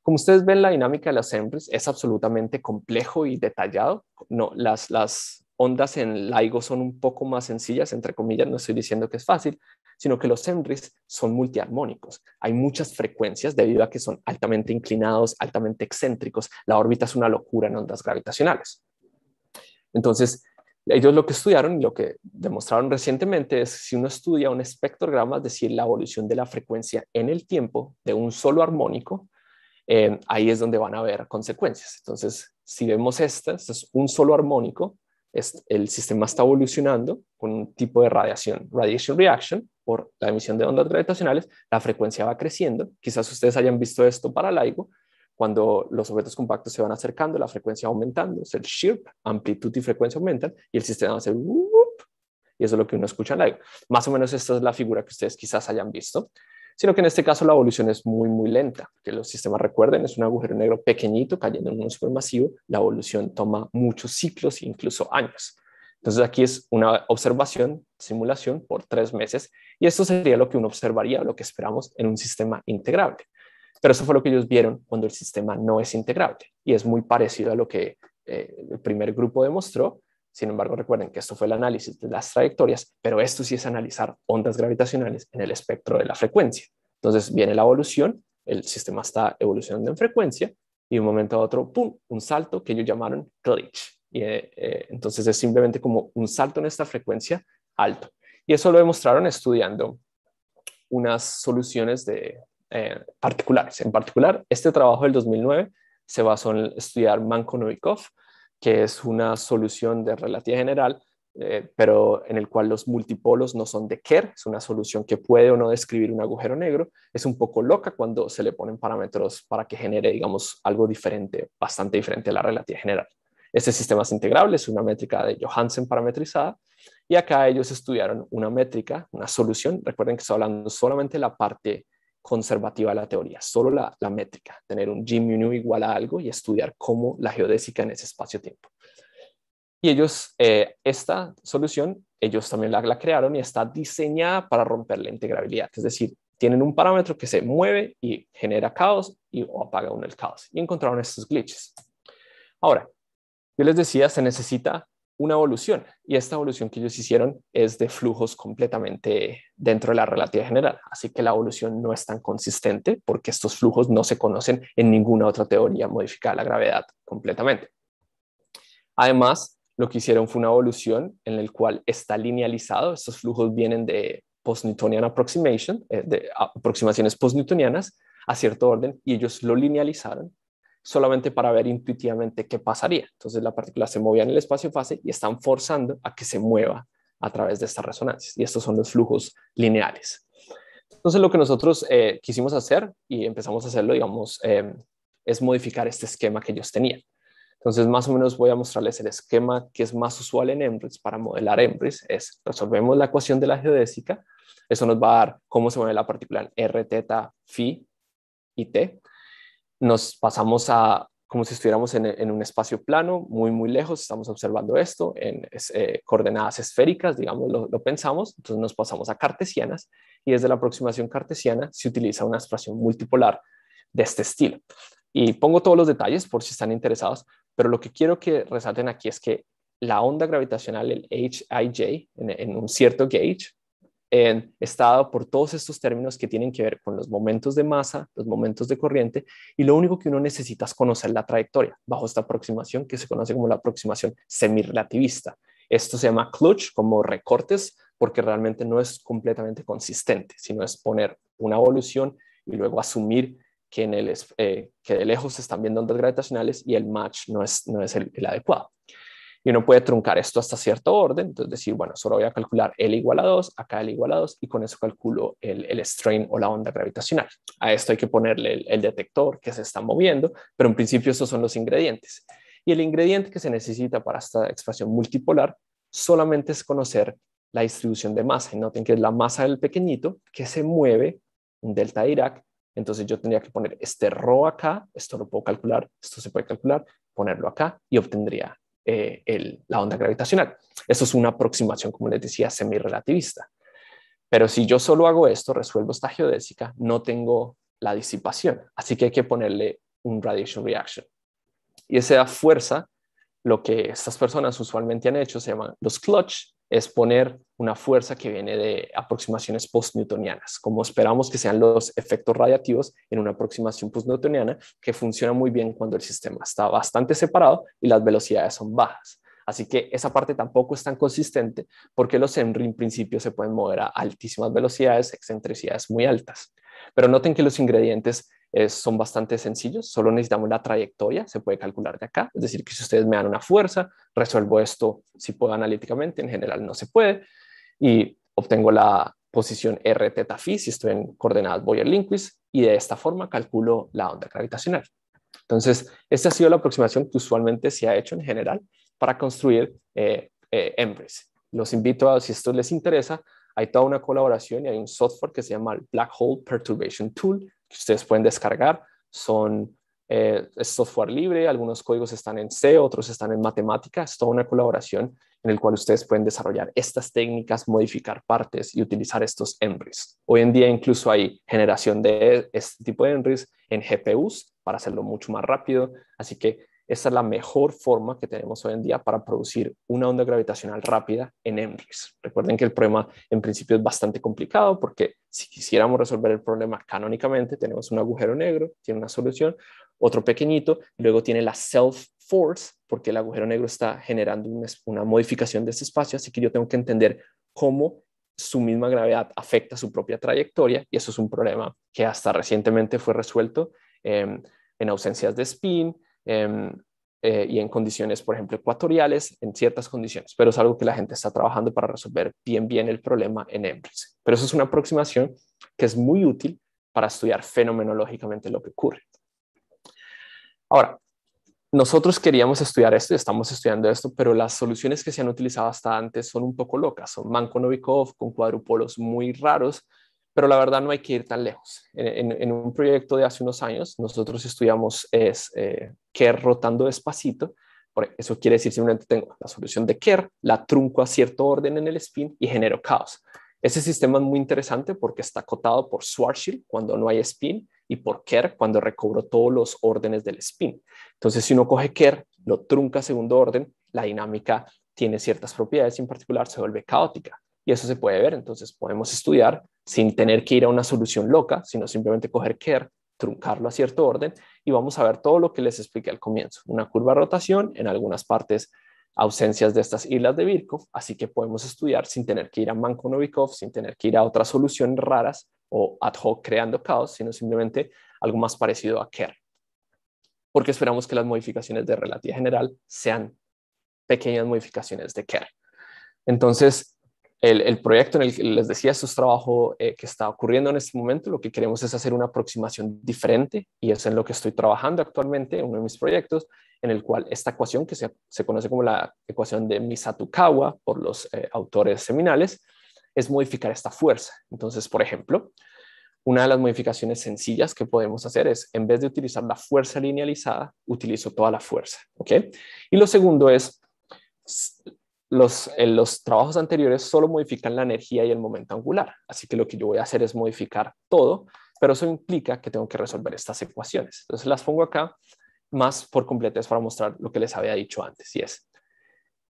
Como ustedes ven, la dinámica de las EMRIs es absolutamente complejo y detallado. No, las, las ondas en LIGO son un poco más sencillas, entre comillas, no estoy diciendo que es fácil, sino que los enris son multiarmónicos. Hay muchas frecuencias debido a que son altamente inclinados, altamente excéntricos. La órbita es una locura en ondas gravitacionales. Entonces, ellos lo que estudiaron y lo que demostraron recientemente es si uno estudia un espectrograma, es decir, la evolución de la frecuencia en el tiempo de un solo armónico, eh, ahí es donde van a haber consecuencias. Entonces, si vemos estas es un solo armónico, el sistema está evolucionando con un tipo de radiación, radiation reaction, por la emisión de ondas gravitacionales, la frecuencia va creciendo. Quizás ustedes hayan visto esto para LIGO, cuando los objetos compactos se van acercando, la frecuencia va aumentando, es el SHIRP, amplitud y frecuencia aumentan, y el sistema va a hacer y eso es lo que uno escucha en LIGO. Más o menos esta es la figura que ustedes quizás hayan visto sino que en este caso la evolución es muy, muy lenta, que los sistemas recuerden, es un agujero negro pequeñito cayendo en un supermasivo, la evolución toma muchos ciclos, e incluso años. Entonces aquí es una observación, simulación por tres meses, y esto sería lo que uno observaría, lo que esperamos en un sistema integrable. Pero eso fue lo que ellos vieron cuando el sistema no es integrable, y es muy parecido a lo que eh, el primer grupo demostró, sin embargo, recuerden que esto fue el análisis de las trayectorias, pero esto sí es analizar ondas gravitacionales en el espectro de la frecuencia. Entonces viene la evolución, el sistema está evolucionando en frecuencia y de un momento a otro, ¡pum!, un salto que ellos llamaron glitch. Eh, eh, entonces es simplemente como un salto en esta frecuencia alto. Y eso lo demostraron estudiando unas soluciones de, eh, particulares. En particular, este trabajo del 2009 se basó en estudiar Manko-Novikov, que es una solución de relatividad general, eh, pero en el cual los multipolos no son de Kerr, es una solución que puede o no describir un agujero negro, es un poco loca cuando se le ponen parámetros para que genere, digamos, algo diferente, bastante diferente a la relatividad general. Este sistema es integrable, es una métrica de Johansen parametrizada, y acá ellos estudiaron una métrica, una solución, recuerden que estoy hablando solamente de la parte conservativa la teoría, solo la, métrica, tener un G mu igual a algo y estudiar cómo la geodésica en ese espacio-tiempo. Y ellos, eh, esta solución, ellos también la, crearon y está diseñada para romper la integrabilidad. Es decir, tienen un parámetro que se mueve y genera caos y o apaga uno el caos. Y encontraron estos glitches. Ahora, yo les decía, se necesita una evolución y esta evolución que ellos hicieron es de flujos completamente dentro de la relatividad general. Así que la evolución no es tan consistente porque estos flujos no se conocen en ninguna otra teoría modificada la gravedad completamente. Además, lo que hicieron fue una evolución en el cual está linealizado, estos flujos vienen de post-Newtonian approximation, eh, de aproximaciones post-Newtonianas a cierto orden y ellos lo linealizaron solamente para ver intuitivamente qué pasaría. Entonces la partícula se movía en el espacio fase y están forzando a que se mueva a través de estas resonancias. Y estos son los flujos lineales. Entonces lo que nosotros eh, quisimos hacer y empezamos a hacerlo, digamos, em, es modificar este esquema que ellos tenían. Entonces más o menos voy a mostrarles el esquema que es más usual en EMBRIS para modelar EMBRIS. Es resolvemos la ecuación de la geodésica. Eso nos va a dar cómo se mueve la partícula en R, teta, phi y T nos pasamos a como si estuviéramos en, un espacio plano, muy, muy lejos, estamos observando esto en eh, coordenadas esféricas, digamos, lo, pensamos, entonces nos pasamos a cartesianas y desde la aproximación cartesiana se utiliza una expresión multipolar de este estilo. Y pongo todos los detalles por si están interesados, pero lo que quiero que resalten aquí es que la onda gravitacional, el HIJ, en un cierto gauge, en, está dado por todos estos términos que tienen que ver con los momentos de masa, los momentos de corriente, y lo único que uno necesita es conocer la trayectoria bajo esta aproximación que se conoce como la aproximación semirelativista. Esto se llama clutch, como recortes, porque realmente no es completamente consistente, sino es poner una evolución y luego asumir que, eh, que de lejos se están viendo ondas gravitacionales y el match no es, el adecuado. Y uno puede truncar esto hasta cierto orden, entonces decir, bueno, solo voy a calcular L igual a 2, acá L igual a 2, y con eso calculo el, el strain o la onda gravitacional. A esto hay que ponerle el, detector que se está moviendo, pero en principio estos son los ingredientes. Y el ingrediente que se necesita para esta expresión multipolar solamente es conocer la distribución de masa. Y noten que es la masa del pequeñito que se mueve, un delta de Irak, entonces yo tendría que poner este rho acá, esto lo puedo calcular, esto se puede calcular, ponerlo acá y obtendría eh, la onda gravitacional. Eso es una aproximación, como les decía, semirelativista, Pero si yo solo hago esto, resuelvo esta geodésica, no tengo la disipación. Así que hay que ponerle un radiation reaction. Y esa fuerza, lo que estas personas usualmente han hecho, se llaman los clutch, es poner una fuerza que viene de aproximaciones post postnewtonianas, como esperamos que sean los efectos radiativos en una aproximación post postnewtoniana, que funciona muy bien cuando el sistema está bastante separado y las velocidades son bajas. Así que esa parte tampoco es tan consistente porque los enri en principio se pueden mover a altísimas velocidades, excentricidades muy altas. Pero noten que los ingredientes son bastante sencillos, solo necesitamos la trayectoria, se puede calcular de acá, es decir, que si ustedes me dan una fuerza, resuelvo esto si puedo analíticamente, en general no se puede, y obtengo la posición r phi, si estoy en coordenadas boyer linquist y de esta forma calculo la onda gravitacional. Entonces, esta ha sido la aproximación que usualmente se ha hecho en general para construir eh, eh Los invito a, si esto les interesa, hay toda una colaboración y hay un software que se llama Black Hole Perturbation Tool que ustedes pueden descargar. Son eh, software libre, algunos códigos están en C, otros están en matemáticas. Es toda una colaboración en el cual ustedes pueden desarrollar estas técnicas, modificar partes y utilizar estos ENRIs. Hoy en día incluso hay generación de este tipo de ENRIs en GPUs para hacerlo mucho más rápido. Así que esa es la mejor forma que tenemos hoy en día para producir una onda gravitacional rápida en Emrix. Recuerden que el problema en principio es bastante complicado porque si quisiéramos resolver el problema canónicamente, tenemos un agujero negro, tiene una solución, otro pequeñito, luego tiene la self force, porque el agujero negro está generando una, modificación de ese espacio, así que yo tengo que entender cómo su misma gravedad afecta su propia trayectoria y eso es un problema que hasta recientemente fue resuelto em, en ausencias de spin, Em, eh, y en condiciones, por ejemplo, ecuatoriales, en ciertas condiciones, pero es algo que la gente está trabajando para resolver bien, bien el problema en Embrace. Pero eso es una aproximación que es muy útil para estudiar fenomenológicamente lo que ocurre. Ahora, nosotros queríamos estudiar esto y estamos estudiando esto, pero las soluciones que se han utilizado hasta antes son un poco locas, son Manko-Novikov con cuadrupolos muy raros, pero la verdad no hay que ir tan lejos. En, un proyecto de hace unos años, nosotros estudiamos es, eh, Kerr rotando despacito. Eso quiere decir simplemente tengo la solución de Kerr, la trunco a cierto orden en el spin y genero caos. Ese sistema es muy interesante porque está acotado por Schwarzschild cuando no hay spin y por Kerr cuando recobro todos los órdenes del spin. Entonces, si uno coge Kerr, lo trunca a segundo orden, la dinámica tiene ciertas propiedades y en particular se vuelve caótica. Y eso se puede ver, entonces podemos estudiar sin tener que ir a una solución loca, sino simplemente coger Kerr, truncarlo a cierto orden y vamos a ver todo lo que les expliqué al comienzo. Una curva de rotación, en algunas partes ausencias de estas islas de Virkov, así que podemos estudiar sin tener que ir a Novikov, sin tener que ir a otras soluciones raras o ad hoc creando caos, sino simplemente algo más parecido a Kerr. Porque esperamos que las modificaciones de relativa general sean pequeñas modificaciones de Kerr. Entonces, el, proyecto en el que les decía, esto es trabajo eh, que está ocurriendo en este momento. Lo que queremos es hacer una aproximación diferente y es en lo que estoy trabajando actualmente uno de mis proyectos, en el cual esta ecuación, que se, conoce como la ecuación de Misatukawa por los eh, autores seminales, es modificar esta fuerza. Entonces, por ejemplo, una de las modificaciones sencillas que podemos hacer es, en vez de utilizar la fuerza linealizada, utilizo toda la fuerza. Y lo segundo es los, eh, los trabajos anteriores solo modifican la energía y el momento angular, así que lo que yo voy a hacer es modificar todo, pero eso implica que tengo que resolver estas ecuaciones. Entonces las pongo acá más por es para mostrar lo que les había dicho antes, y es,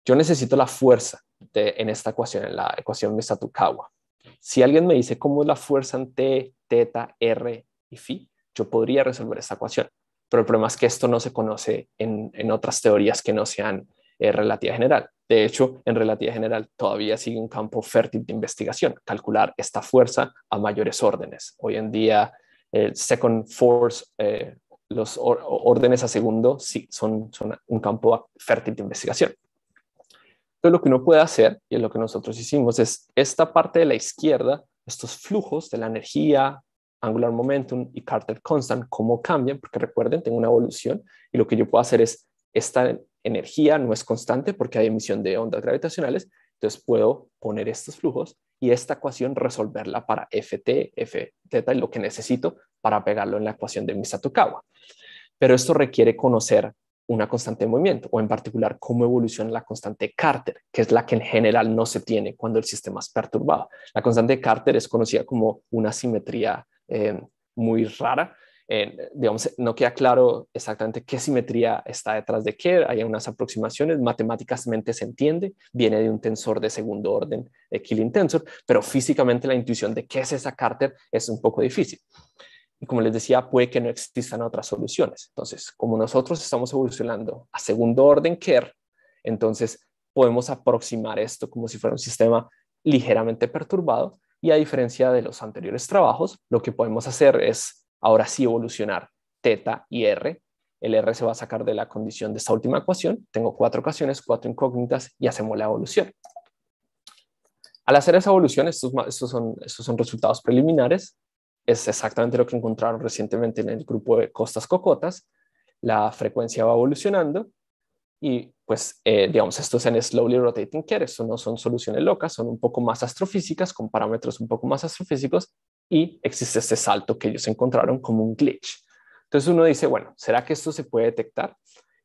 yo necesito la fuerza en esta ecuación, en la ecuación de Misatukawa. Si alguien me dice cómo es la fuerza en T, teta, R y phi, yo podría resolver esta ecuación, pero el problema es que esto no se conoce en, otras teorías que no sean eh, relativa general. De hecho, en relatividad general todavía sigue un campo fértil de investigación, calcular esta fuerza a mayores órdenes. Hoy en día, el second force, eh, los órdenes a segundo, sí, son, un campo fértil de investigación. Entonces, lo que uno puede hacer, y es lo que nosotros hicimos, es esta parte de la izquierda, estos flujos de la energía, angular momentum y Carter constant, cómo cambian, porque recuerden, tengo una evolución, y lo que yo puedo hacer es esta energía no es constante porque hay emisión de ondas gravitacionales, entonces puedo poner estos flujos y esta ecuación resolverla para ft, FT y lo que necesito para pegarlo en la ecuación de Misatokawa. Pero esto requiere conocer una constante de movimiento o en particular cómo evoluciona la constante de Carter, que es la que en general no se tiene cuando el sistema es perturbado. La constante de Carter es conocida como una simetría eh, muy rara digamos, no queda claro exactamente qué simetría está detrás de qué, hay unas aproximaciones, matemáticamente se entiende, viene de un tensor de segundo orden, de Killing Tensor, pero físicamente la intuición de qué es esa cárter es un poco difícil. Y como les decía, puede que no existan otras soluciones. Entonces, como nosotros estamos evolucionando a segundo orden Kerr, entonces podemos aproximar esto como si fuera un sistema ligeramente perturbado y a diferencia de los anteriores trabajos, lo que podemos hacer es ahora sí evolucionar teta y r. El r se va a sacar de la condición de esta última ecuación. Tengo cuatro ocasiones, cuatro incógnitas y hacemos la evolución. Al hacer esa evolución, estos, son, resultados preliminares. Es exactamente lo que encontraron recientemente en el grupo de Costas Cocotas. La frecuencia va evolucionando y pues eh, digamos, esto en slowly rotating care, eso no son soluciones locas, son un poco más astrofísicas, con parámetros un poco más astrofísicos, y existe este salto que ellos encontraron como un glitch. Entonces uno dice, bueno, ¿será que esto se puede detectar?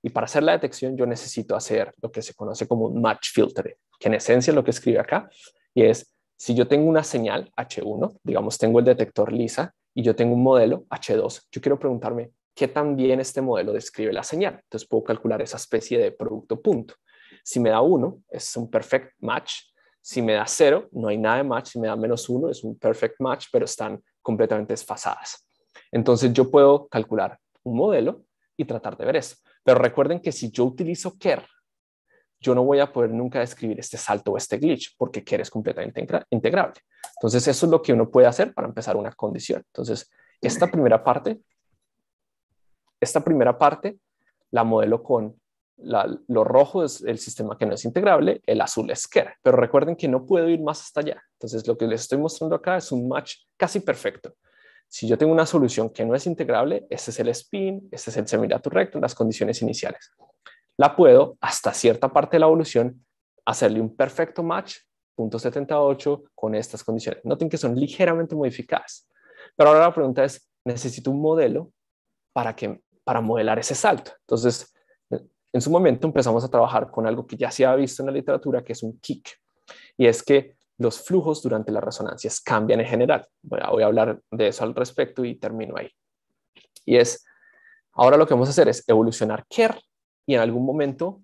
Y para hacer la detección yo necesito hacer lo que se conoce como un match filter, que en esencia es lo que escribe acá, y es, si yo tengo una señal H1, digamos, tengo el detector lisa y yo tengo un modelo H2, yo quiero preguntarme qué tan bien este modelo describe la señal. Entonces puedo calcular esa especie de producto punto. Si me da 1, es un perfect match. Si me da cero, no hay nada de match. Si me da menos uno, es un perfect match, pero están completamente desfasadas. Entonces yo puedo calcular un modelo y tratar de ver eso. Pero recuerden que si yo utilizo care, yo no voy a poder nunca describir este salto o este glitch porque care es completamente integrable. Entonces eso es lo que uno puede hacer para empezar una condición. Entonces esta primera parte, esta primera parte la modelo con la, lo rojo es el sistema que no es integrable, el azul es care, pero recuerden que no puedo ir más hasta allá. Entonces, lo que les estoy mostrando acá es un match casi perfecto. Si yo tengo una solución que no es integrable, este es el spin, este es el semirato recto las condiciones iniciales. La puedo, hasta cierta parte de la evolución, hacerle un perfecto match, punto 78, con estas condiciones. Noten que son ligeramente modificadas. Pero ahora la pregunta es, necesito un modelo para, que, para modelar ese salto. Entonces, en su momento empezamos a trabajar con algo que ya se ha visto en la literatura, que es un kick, y es que los flujos durante las resonancias cambian en general. voy a hablar de eso al respecto y termino ahí. Y es, ahora lo que vamos a hacer es evolucionar Kerr y en algún momento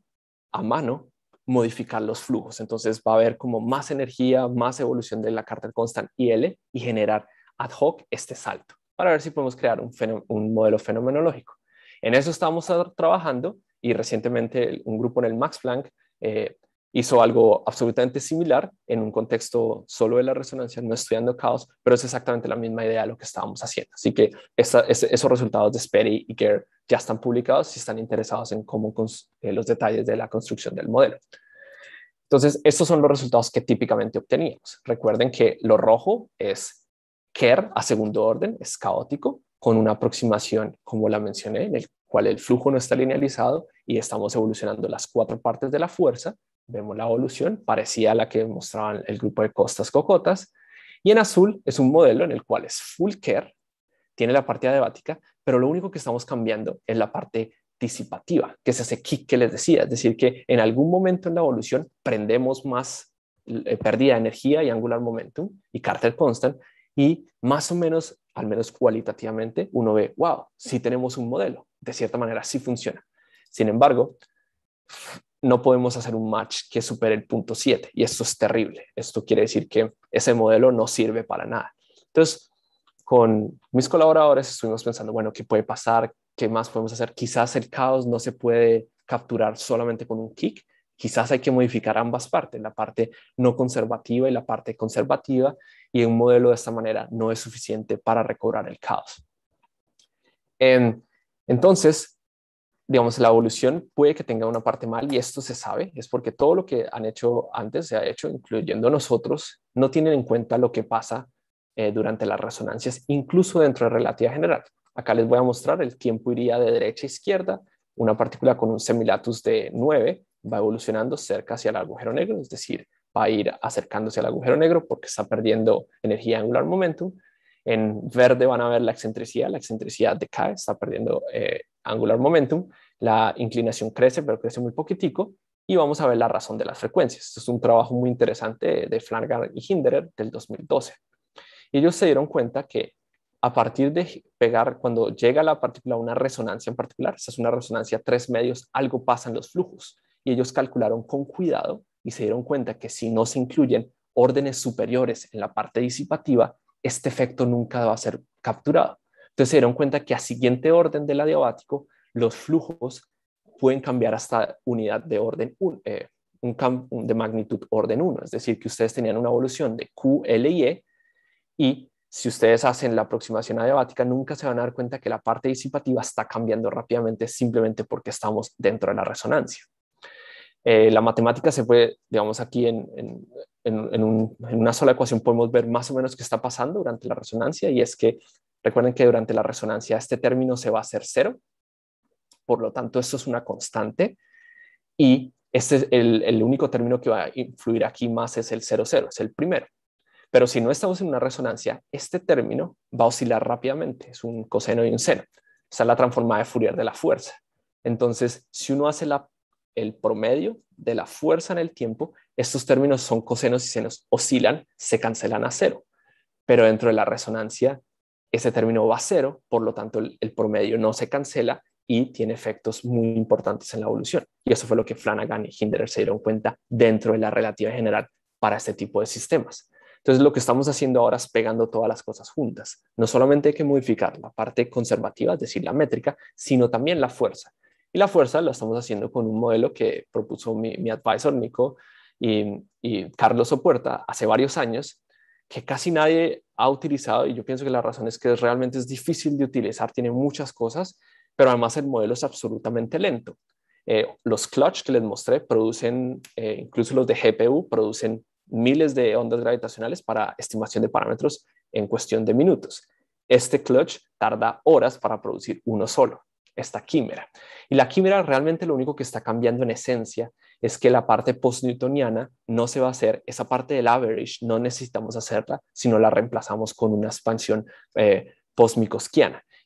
a mano modificar los flujos. Entonces va a haber como más energía, más evolución de la carta constant IL y generar ad hoc este salto para ver si podemos crear un modelo fenomenológico. En eso estamos trabajando y recientemente un grupo en el Max Planck eh, hizo algo absolutamente similar en un contexto solo de la resonancia, no estudiando caos, pero es exactamente la misma idea de lo que estábamos haciendo. Así que esos resultados de Sperry y Kerr ya están publicados si están interesados en cómo eh, los detalles de la construcción del modelo. Entonces, estos son los resultados que típicamente obteníamos. Recuerden que lo rojo es Kerr a segundo orden, es caótico, con una aproximación, como la mencioné, en el cual el flujo no está linealizado y estamos evolucionando las cuatro partes de la fuerza. Vemos la evolución parecía a la que mostraban el grupo de costas cocotas. Y en azul es un modelo en el cual es full care, tiene la parte adebática, pero lo único que estamos cambiando es la parte disipativa, que es ese kick que les decía, es decir, que en algún momento en la evolución prendemos más eh, pérdida de energía y angular momentum y Carter constant, y más o menos al menos cualitativamente, uno ve, wow, sí tenemos un modelo, de cierta manera sí funciona. Sin embargo, no podemos hacer un match que supere el punto 7 y esto es terrible. Esto quiere decir que ese modelo no sirve para nada. Entonces, con mis colaboradores estuvimos pensando, bueno, ¿qué puede pasar? ¿Qué más podemos hacer? Quizás el caos no se puede capturar solamente con un kick, Quizás hay que modificar ambas partes, la parte no conservativa y la parte conservativa, y un modelo de esta manera no es suficiente para recobrar el caos. Entonces, digamos, la evolución puede que tenga una parte mal y esto se sabe, es porque todo lo que han hecho antes, se ha hecho, incluyendo nosotros, no tienen en cuenta lo que pasa eh, durante las resonancias, incluso dentro de relatividad general. Acá les voy a mostrar el tiempo iría de derecha a izquierda una partícula con un semilatus de 9 va evolucionando cerca hacia el agujero negro, es decir, va a ir acercándose al agujero negro porque está perdiendo energía angular momentum. En verde van a ver la excentricidad, la excentricidad decae, está perdiendo eh, angular momentum, la inclinación crece, pero crece muy poquitico, y vamos a ver la razón de las frecuencias. Esto es un trabajo muy interesante de Flanagan y Hinderer del 2012. ellos se dieron cuenta que a partir de pegar, cuando llega la partícula a una resonancia en particular, esa es una resonancia tres medios, algo pasa en los flujos. Y ellos calcularon con cuidado y se dieron cuenta que si no se incluyen órdenes superiores en la parte disipativa, este efecto nunca va a ser capturado. Entonces se dieron cuenta que a siguiente orden del adiabático, los flujos pueden cambiar hasta unidad de orden, 1, eh, de magnitud orden 1. Es decir, que ustedes tenían una evolución de Q, L y E y si ustedes hacen la aproximación adiabática, nunca se van a dar cuenta que la parte disipativa está cambiando rápidamente simplemente porque estamos dentro de la resonancia. Eh, la matemática se puede, digamos, aquí en, una sola ecuación podemos ver más o menos qué está pasando durante la resonancia y es que recuerden que durante la resonancia este término se va a hacer cero, por lo tanto esto es una constante y este el, único término que va a influir aquí más es el 0,0, es el primero. Pero si no estamos en una resonancia, este término va a oscilar rápidamente. Es un coseno y un seno. Esa es la transformada de Fourier de la fuerza. Entonces, si uno hace el promedio de la fuerza en el tiempo, estos términos son cosenos y senos, oscilan, se cancelan a cero. Pero dentro de la resonancia, ese término va a cero, por lo tanto, el, promedio no se cancela y tiene efectos muy importantes en la evolución. Y eso fue lo que Flanagan y Hinderer se dieron cuenta dentro de la relatividad general para este tipo de sistemas. Entonces, lo que estamos haciendo ahora es pegando todas las cosas juntas. No solamente hay que modificar la parte conservativa, es decir, la métrica, sino también la fuerza. Y la fuerza la estamos haciendo con un modelo que propuso mi, advisor, Nico, y, Carlos Opuerta hace varios años, que casi nadie ha utilizado y yo pienso que la razón es que realmente es difícil de utilizar, tiene muchas cosas, pero además el modelo es absolutamente lento. Eh, los clutch que les mostré producen, eh, incluso los de GPU, producen miles de ondas gravitacionales para estimación de parámetros en cuestión de minutos. Este clutch tarda horas para producir uno solo, esta quimera. Y la quimera realmente lo único que está cambiando en esencia es que la parte post-newtoniana no se va a hacer, esa parte del average no necesitamos hacerla, sino la reemplazamos con una expansión eh, post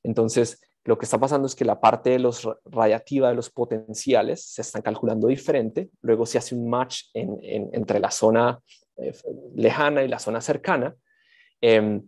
Entonces, lo que está pasando es que la parte de los radiativa de los potenciales se están calculando diferente, luego se hace un match entre la zona eh, lejana y la zona cercana, em,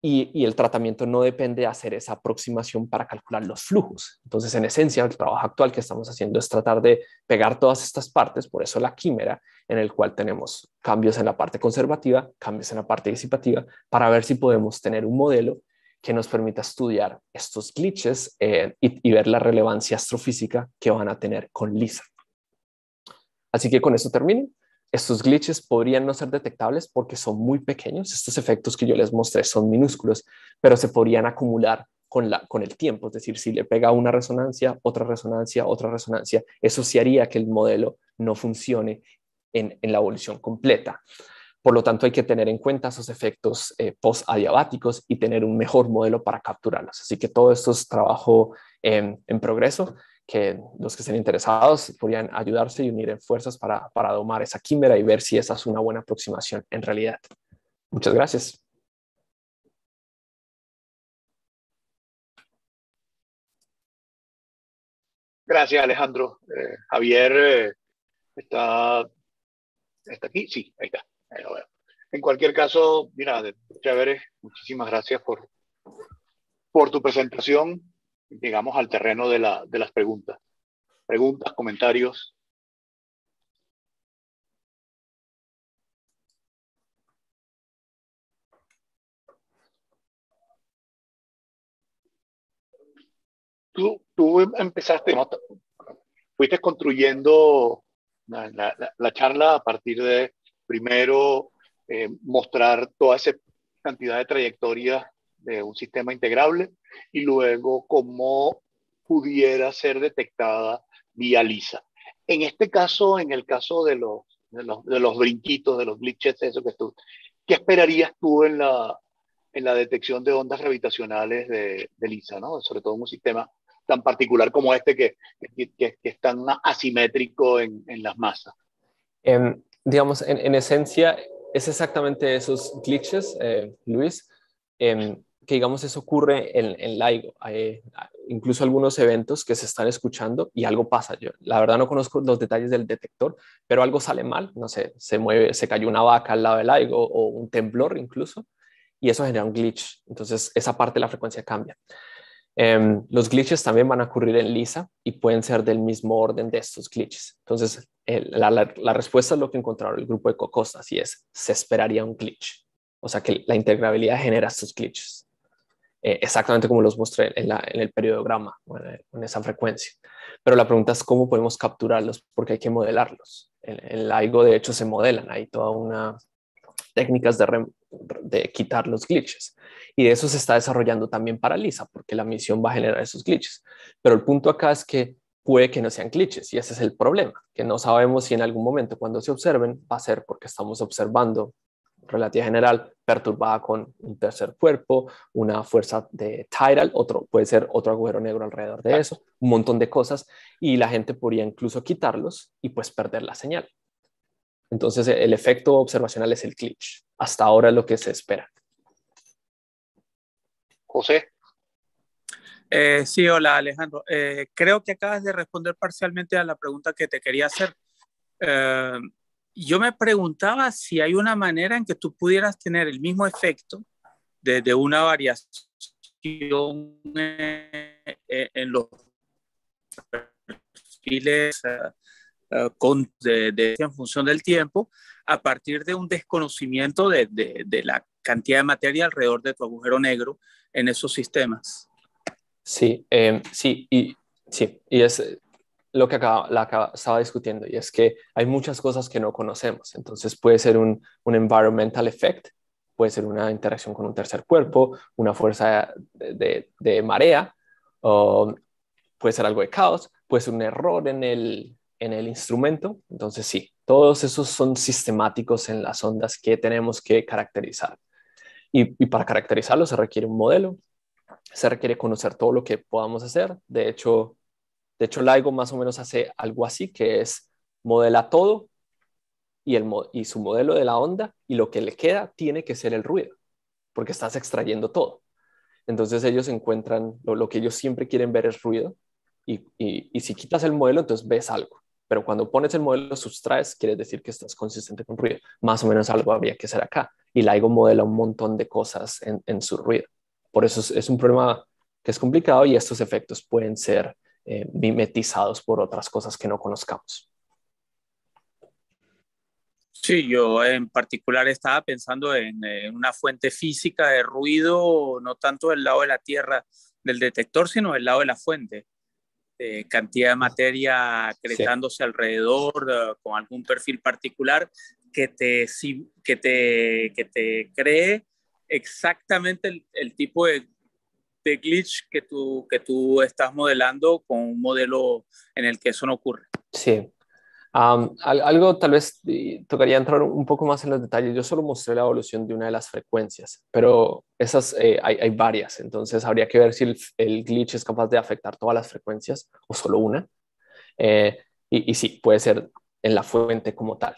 y, y, el tratamiento no depende de hacer esa aproximación para calcular los flujos. Entonces, en esencia, el trabajo actual que estamos haciendo es tratar de pegar todas estas partes, por eso la quimera, en el cual tenemos cambios en la parte conservativa, cambios en la parte disipativa, para ver si podemos tener un modelo que nos permita estudiar estos glitches eh, y, ver la relevancia astrofísica que van a tener con LISA. Así que con eso termino. Estos glitches podrían no ser detectables porque son muy pequeños. Estos efectos que yo les mostré son minúsculos, pero se podrían acumular con, el tiempo. Es decir, si le pega una resonancia, otra resonancia, otra resonancia, eso sí haría que el modelo no funcione en la evolución completa. Por lo tanto, hay que tener en cuenta esos efectos eh, post-adiabáticos y tener un mejor modelo para capturarlos. Así que todo esto es trabajo en progreso que los que estén interesados podrían ayudarse y unir en fuerzas para, para domar esa quimera y ver si esa es una buena aproximación en realidad. Muchas gracias. Gracias, Alejandro. Eh, Javier eh, está, está aquí. Sí, ahí está en cualquier caso, mira, chévere, muchísimas gracias por, por tu presentación. Llegamos al terreno de, las preguntas. Preguntas, comentarios, Tú, empezaste, fuiste construyendo la, charla a partir de Primero, eh, mostrar toda esa cantidad de trayectorias de un sistema integrable y luego cómo pudiera ser detectada vía lisa. En este caso, en el caso de los, de los, de los brinquitos, de los glitches, eso que tú, ¿qué esperarías tú en la, en la detección de ondas gravitacionales de, lisa, ¿no? sobre todo en un sistema tan particular como este que, que, es tan asimétrico en, en las masas? Em, digamos, en, esencia, es exactamente esos glitches, eh, Luis, em, que digamos eso ocurre en, en laigo Hay eh, incluso algunos eventos que se están escuchando y algo pasa. Yo la verdad no conozco los detalles del detector, pero algo sale mal, no sé, se mueve, se cayó una vaca al lado del laigo o un temblor incluso, y eso genera un glitch. Entonces esa parte de la frecuencia cambia. Em, los glitches también van a ocurrir en Lisa y pueden ser del mismo orden de estos glitches. Entonces, la, respuesta es lo que encontraron el grupo de cocosas y es, se esperaría un glitch. O sea que la integrabilidad genera estos glitches, eh, exactamente como los mostré en, el periodograma, en esa frecuencia. Pero la pregunta es cómo podemos capturarlos, porque hay que modelarlos. En, algo LIGO, de hecho, se modelan. Hay toda una técnicas de, de quitar los glitches. Y de eso se está desarrollando también para Lisa, porque la misión va a generar esos glitches. Pero el punto acá es que puede que no sean glitches y ese es el problema, que no sabemos si en algún momento cuando se observen va a ser porque estamos observando relatividad general perturbada con un tercer cuerpo, una fuerza de tidal, otro puede ser otro agujero negro alrededor de eso, un montón de cosas y la gente podría incluso quitarlos y pues perder la señal. Entonces el efecto observacional es el glitch hasta ahora lo que se espera. José. Eh, sí, hola Alejandro. Eh, creo que acabas de responder parcialmente a la pregunta que te quería hacer. Eh, yo me preguntaba si hay una manera en que tú pudieras tener el mismo efecto desde una variación en, en los perfiles con, en función del tiempo a partir de un desconocimiento de, la cantidad de materia alrededor de tu agujero negro en esos sistemas. Sí, em, sí, y, sí, y es lo que acaba, estaba discutiendo, y es que hay muchas cosas que no conocemos. Entonces puede ser un, environmental effect, puede ser una interacción con un tercer cuerpo, una fuerza de, de marea, o um, puede ser algo de caos, puede ser un error en el, en el instrumento. Entonces sí, todos esos son sistemáticos en las ondas que tenemos que caracterizar. Y, para caracterizarlo se requiere un modelo, se requiere conocer todo lo que podamos hacer. De hecho, de hecho LIGO más o menos hace algo así, que es modela todo y, el, y su modelo de la onda y lo que le queda tiene que ser el ruido, porque estás extrayendo todo. Entonces ellos encuentran, lo, que ellos siempre quieren ver es ruido y, y si quitas el modelo, entonces ves algo pero cuando pones el modelo sustraes, quiere decir que estás consistente con ruido. Más o menos algo habría que hacer acá. Y LIGO modela un montón de cosas en, su ruido. Por eso es, un problema que es complicado y estos efectos pueden ser eh, mimetizados por otras cosas que no conozcamos. Sí, yo en particular estaba pensando en, en una fuente física de ruido, no tanto del lado de la Tierra del detector, sino del lado de la fuente este, cantidad de materia acretándose alrededor eh, con algún perfil particular que te, que te, te cree exactamente el, tipo de, de, glitch que tú, que tú estás modelando con un modelo en el que eso no ocurre. Sí, algo tal vez eh, tocaría entrar un poco más en los detalles. Yo solo mostré la evolución de una de las frecuencias, pero esas eh, hay, varias. Entonces habría que ver si el, glitch es capaz de afectar todas las frecuencias o solo una. Eh, y, sí, puede ser en la fuente como tal.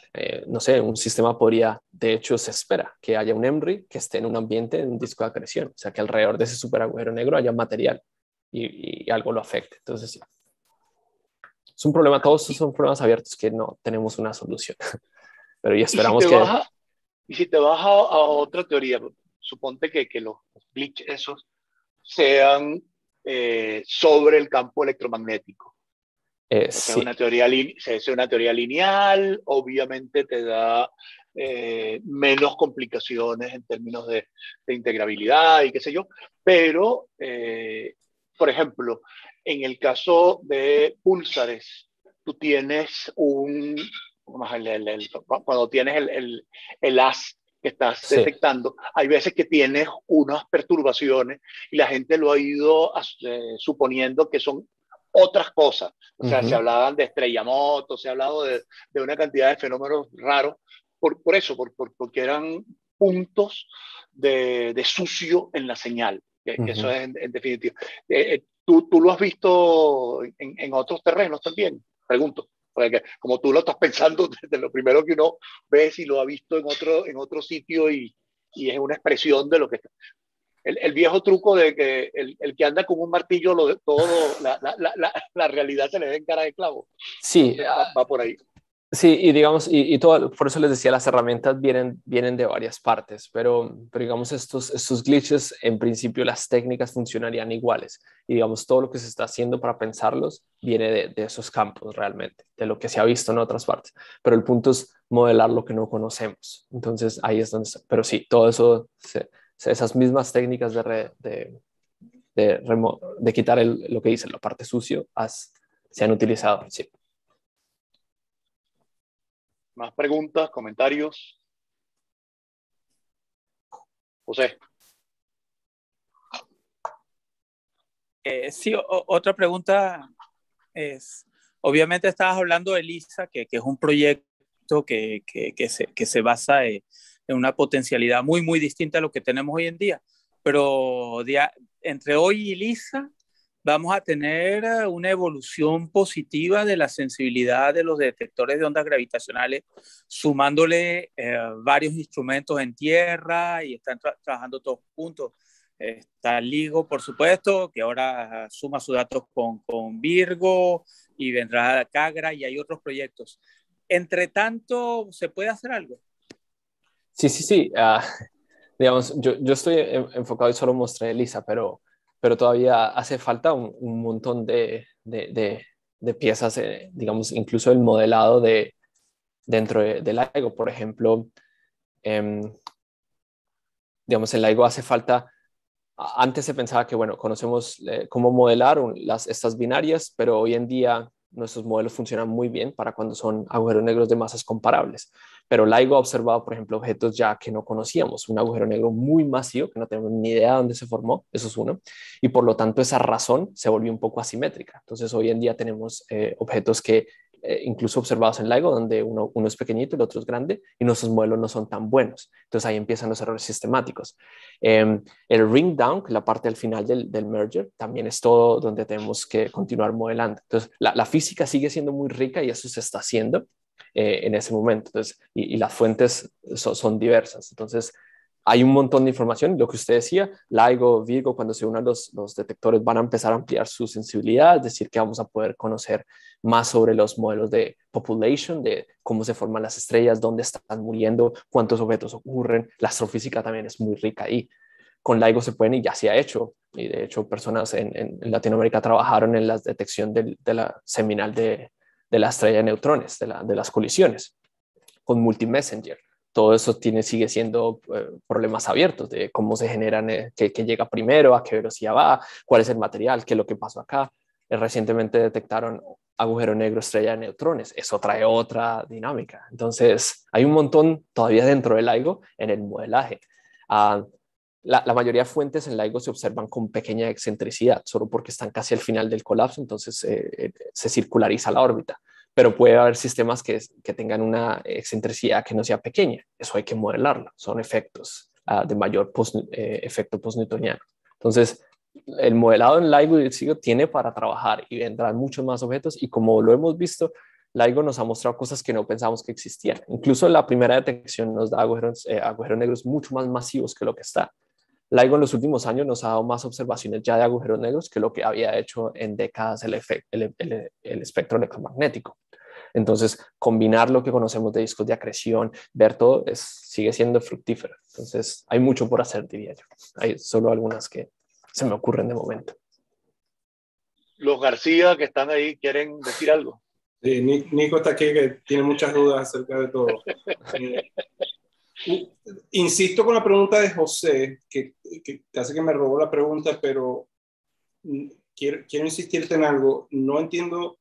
no sé, un sistema podría, de hecho, se espera que haya un EMRI que esté en un ambiente, en un disco de acreción. O sea, que alrededor de ese super agujero negro haya material y, y algo lo afecte. Entonces, sí, es un problema, todos son problemas abiertos que no tenemos una solución. <laughs> Pero ya esperamos que... y si te vas a, otra teoría, suponte que, los glitch esos sean eh, sobre el campo electromagnético. Eh, una teoría es una teoría lineal, obviamente te da eh, menos complicaciones en términos de, de, integrabilidad y qué sé yo, pero, eh, por ejemplo, en el caso de púlsares, tú tienes un, cuando tienes el, el, as que estás detectando, hay veces que tienes unas perturbaciones y la gente lo ha ido eh, suponiendo que son otras cosas. O sea, se hablaban de estrellamotos, se ha hablado de, de, una cantidad de fenómenos raros, por, por eso, por, porque eran puntos de, de, sucio en la señal. Eso es en, definitiva. Eh, eh, tú, tú lo has visto en, en otros terrenos también, pregunto. Porque como tú lo estás pensando <laughs> desde lo primero que uno ve si lo ha visto en otro, en otro sitio y, y es una expresión de lo que está. El, el, viejo truco de que el, el, que anda con un martillo, lo, todo, la, la, la, la, realidad se le ve en cara de clavo. Sí. va por ahí. Sí, y digamos, y, todo, por eso les decía, las herramientas vienen, vienen de varias partes, pero, pero digamos, estos, estos glitches, en principio las técnicas funcionarían iguales. Y digamos, todo lo que se está haciendo para pensarlos viene de, esos campos realmente, de lo que se ha visto en otras partes. Pero el punto es modelar lo que no conocemos. Entonces, ahí es donde Pero sí, todo eso, esas mismas técnicas de, de, quitar lo que dicen, la parte sucio, se han utilizado. Sí. ¿Más preguntas, comentarios? José. Eh, sí, otra pregunta es, obviamente estabas hablando de LISA, que, es un proyecto que, se, basa en, una potencialidad muy, muy distinta a lo que tenemos hoy en día, pero entre hoy y LISA, vamos a tener eh, una evolución positiva de la sensibilidad de los detectores de ondas gravitacionales, sumándole eh, varios instrumentos en tierra y están trabajando todos juntos. Está LIGO, por supuesto, que ahora ah, suma sus datos con, con Virgo y vendrá a Cagra y hay otros proyectos. Entre tanto, ¿se puede hacer algo? Sí, sí, sí. Ah, <laughs> digamos, yo, yo, estoy eh, enfocado y solo mostré ELISA, pero pero todavía hace falta un, montón de, piezas, eh, digamos, incluso el modelado de, dentro del LIGO. Por ejemplo, em, digamos, el LIGO hace falta, antes se pensaba que, bueno, conocemos eh, cómo modelar las, estas binarias, pero hoy en día nuestros modelos funcionan muy bien para cuando son agujeros negros de masas comparables pero LIGO ha observado, por ejemplo, objetos ya que no conocíamos, un agujero negro muy masivo que no tenemos ni idea de dónde se formó, eso es uno, y por lo tanto esa razón se volvió un poco asimétrica. Entonces hoy en día tenemos eh, objetos que eh, incluso observados en LIGO, donde uno, es pequeñito y el otro es grande, y nuestros modelos no son tan buenos. Entonces ahí empiezan los errores sistemáticos. Em, el ring down, que la parte al final del, merger, también es todo donde tenemos que continuar modelando. Entonces la, la física sigue siendo muy rica y eso se está haciendo, eh, en ese momento. Entonces, y, las fuentes son diversas. Entonces, hay un montón de información. Lo que usted decía, LIGO, Virgo, cuando se unan los, los, detectores van a empezar a ampliar su sensibilidad, es decir, que vamos a poder conocer más sobre los modelos de population, de cómo se forman las estrellas, dónde están muriendo, cuántos objetos ocurren. La astrofísica también es muy rica y Con LIGO se pueden, y ya se ha hecho, y de hecho personas en, Latinoamérica trabajaron en la detección de la seminal de, de la estrella de neutrones, de, las colisiones, con multimessenger, Todo eso tiene, sigue siendo eh, problemas abiertos de cómo se generan, eh, qué, llega primero, a qué velocidad va, cuál es el material, qué es lo que pasó acá. Eh, recientemente detectaron agujero negro estrella de neutrones. Eso trae otra dinámica. Entonces, hay un montón todavía dentro del algo en el modelaje. Ah, la, mayoría de fuentes en LIGO se observan con pequeña excentricidad, solo porque están casi al final del colapso, entonces eh, eh, se circulariza la órbita. Pero puede haber sistemas que, tengan una excentricidad que no sea pequeña. Eso hay que modelarlo. Son efectos ah, de mayor post, eh, efecto postnewtoniano. Entonces, el modelado en LIGO y tiene para trabajar y vendrán muchos más objetos. Y como lo hemos visto, LIGO nos ha mostrado cosas que no pensábamos que existían. Incluso la primera detección nos da agujeros negros mucho más masivos que lo que está LIGO en los últimos años nos ha dado más observaciones ya de agujeros negros que lo que había hecho en décadas el, el, el, espectro electromagnético. Entonces, combinar lo que conocemos de discos de acreción, ver todo, es, sigue siendo fructífero. Entonces, hay mucho por hacer, diría yo. Hay solo algunas que se me ocurren de momento. Los García que están ahí quieren decir algo. Sí, Nico está aquí que tiene muchas dudas acerca de todo. <laughs> Eh, Insisto con la pregunta de José, que, que casi que me robó la pregunta, pero mm, quiero, insistirte en algo. No entiendo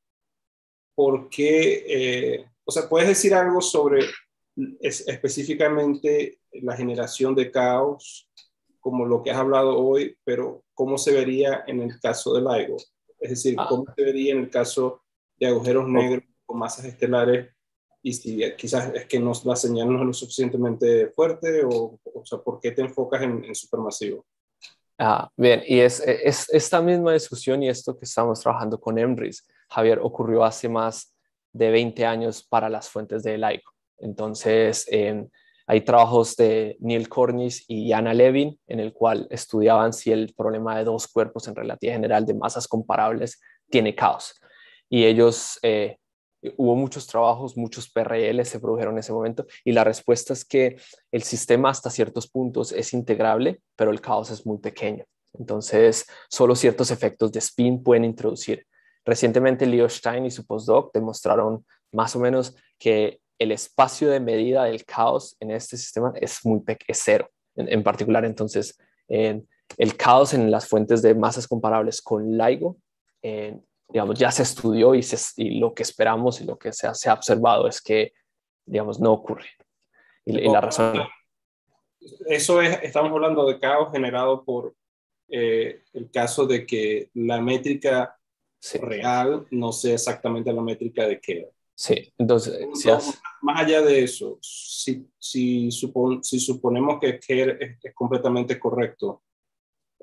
por qué, eh, o sea, puedes decir algo sobre mm, específicamente la generación de caos, como lo que has hablado hoy, pero cómo se vería en el caso del LIGO. Es decir, ah. cómo se vería en el caso de agujeros negros o masas estelares y si quizás es que no, la señal no es lo suficientemente fuerte o, o sea, ¿por qué te enfocas en, supermasivo? Ah, bien, y es, es, esta misma discusión y esto que estamos trabajando con EMRIS, Javier, ocurrió hace más de 20 años para las fuentes de laico. Entonces, em, hay trabajos de Neil Cornish y Anna Levin, en el cual estudiaban si el problema de dos cuerpos en relatividad general de masas comparables tiene caos. Y ellos eh, eh, hubo muchos trabajos, muchos PRL se produjeron en ese momento y la respuesta es que el sistema hasta ciertos puntos es integrable, pero el caos es muy pequeño. Entonces, solo ciertos efectos de spin pueden introducir. Recientemente, Leo Stein y su postdoc demostraron más o menos que el espacio de medida del caos en este sistema es muy es cero. En, particular, entonces, en el caos en las fuentes de masas comparables con LIGO digamos, ya se estudió y, lo que esperamos y lo que se ha, observado es que, digamos, no ocurre. Y, la oh, razón... Ah, eso es, estamos hablando de caos generado por eh, el caso de que la métrica real no sea exactamente la métrica de queda. Sí, entonces... Más allá de eso, si, si, supon, si suponemos que Kerr es completamente correcto,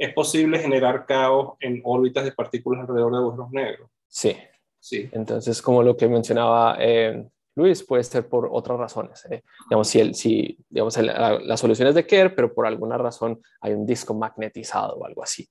es posible generar caos en órbitas de partículas alrededor de agujeros negros. Sí. sí. Entonces, como lo que mencionaba eh, Luis, puede ser por otras razones. Eh. Digamos, si, el, si digamos, la, solución es de Kerr, pero por alguna razón hay un disco magnetizado o algo así.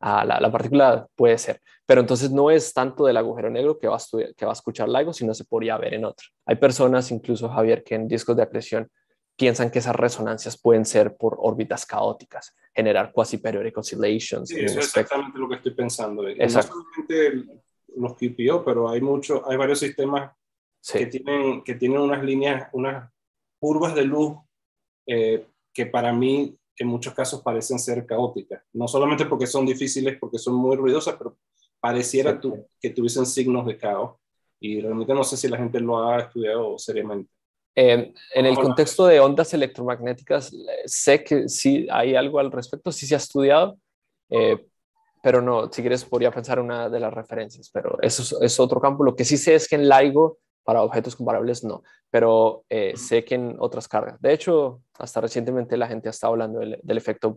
Ah, la, partícula puede ser. Pero entonces no es tanto del agujero negro que va a, que va a escuchar LIGO, sino se podría ver en otro. Hay personas, incluso Javier, que en discos de acreción piensan que esas resonancias pueden ser por órbitas caóticas, generar cuasi periodic oscillations. Sí, eso es exactamente lo que estoy pensando. Exacto. No solamente los QPO, pero hay, mucho, hay varios sistemas que, tienen, que tienen unas líneas, unas curvas de luz eh, que para mí en muchos casos parecen ser caóticas. No solamente porque son difíciles, porque son muy ruidosas, pero pareciera que tuviesen signos de caos. Y realmente no sé si la gente lo ha estudiado seriamente en el contexto de ondas electromagnéticas, sé que sí hay algo al respecto, sí se ha estudiado, eh, pero no, si quieres podría pensar una de las referencias, pero eso es, otro campo. Lo que sí sé es que en LIGO, para objetos comparables, no, pero eh, sé que en otras cargas. De hecho, hasta recientemente la gente ha estado hablando del, del efecto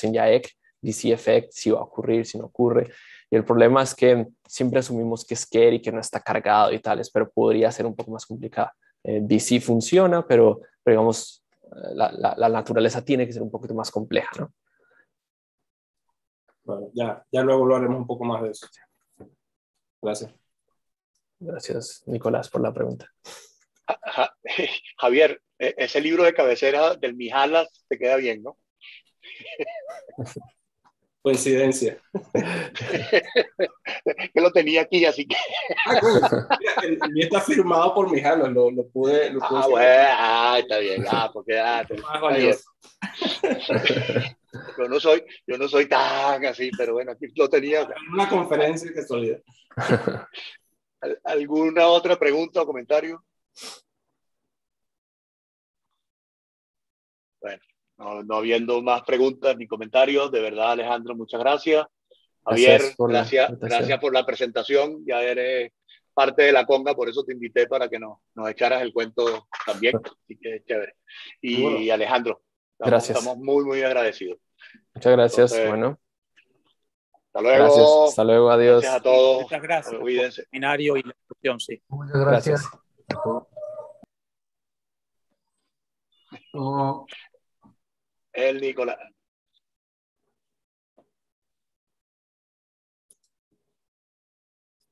y Yaek, DC Effect, si va a ocurrir, si no ocurre. Y el problema es que siempre asumimos que es scary y que no está cargado y tales, pero podría ser un poco más complicado eh, DC funciona, pero, digamos, eh, la, naturaleza tiene que ser un poquito más compleja, ¿no? Bueno, ya, ya luego lo haremos un poco más de eso. Gracias. Gracias, Nicolás, por la pregunta. <laughs> Javier, e-, ese libro de cabecera del Mijalas te queda bien, ¿no? <laughs> Coincidencia. <laughs> que lo tenía aquí, así que. Ah, y está firmado por mi lo, lo pude. ah, bueno, ah, está bien, ah, porque. Ah, <laughs> yo, no soy, yo no soy tan así, pero bueno, aquí lo tenía. Una conferencia que casualidad. ¿Alguna otra pregunta o comentario? Bueno, no, habiendo más preguntas ni comentarios, de verdad Alejandro, muchas gracias. Javier, gracias por, gracias, la, por la presentación. Ya eres parte de la conga, por eso te invité para que nos, nos echaras el cuento también. Así que chévere. Y Alejandro, estamos, gracias. estamos muy, muy agradecidos. Muchas gracias. bueno. Hasta luego. Gracias. Hasta luego. Adiós. a todos. Muchas gracias. y sí. Muchas gracias el Nicolás.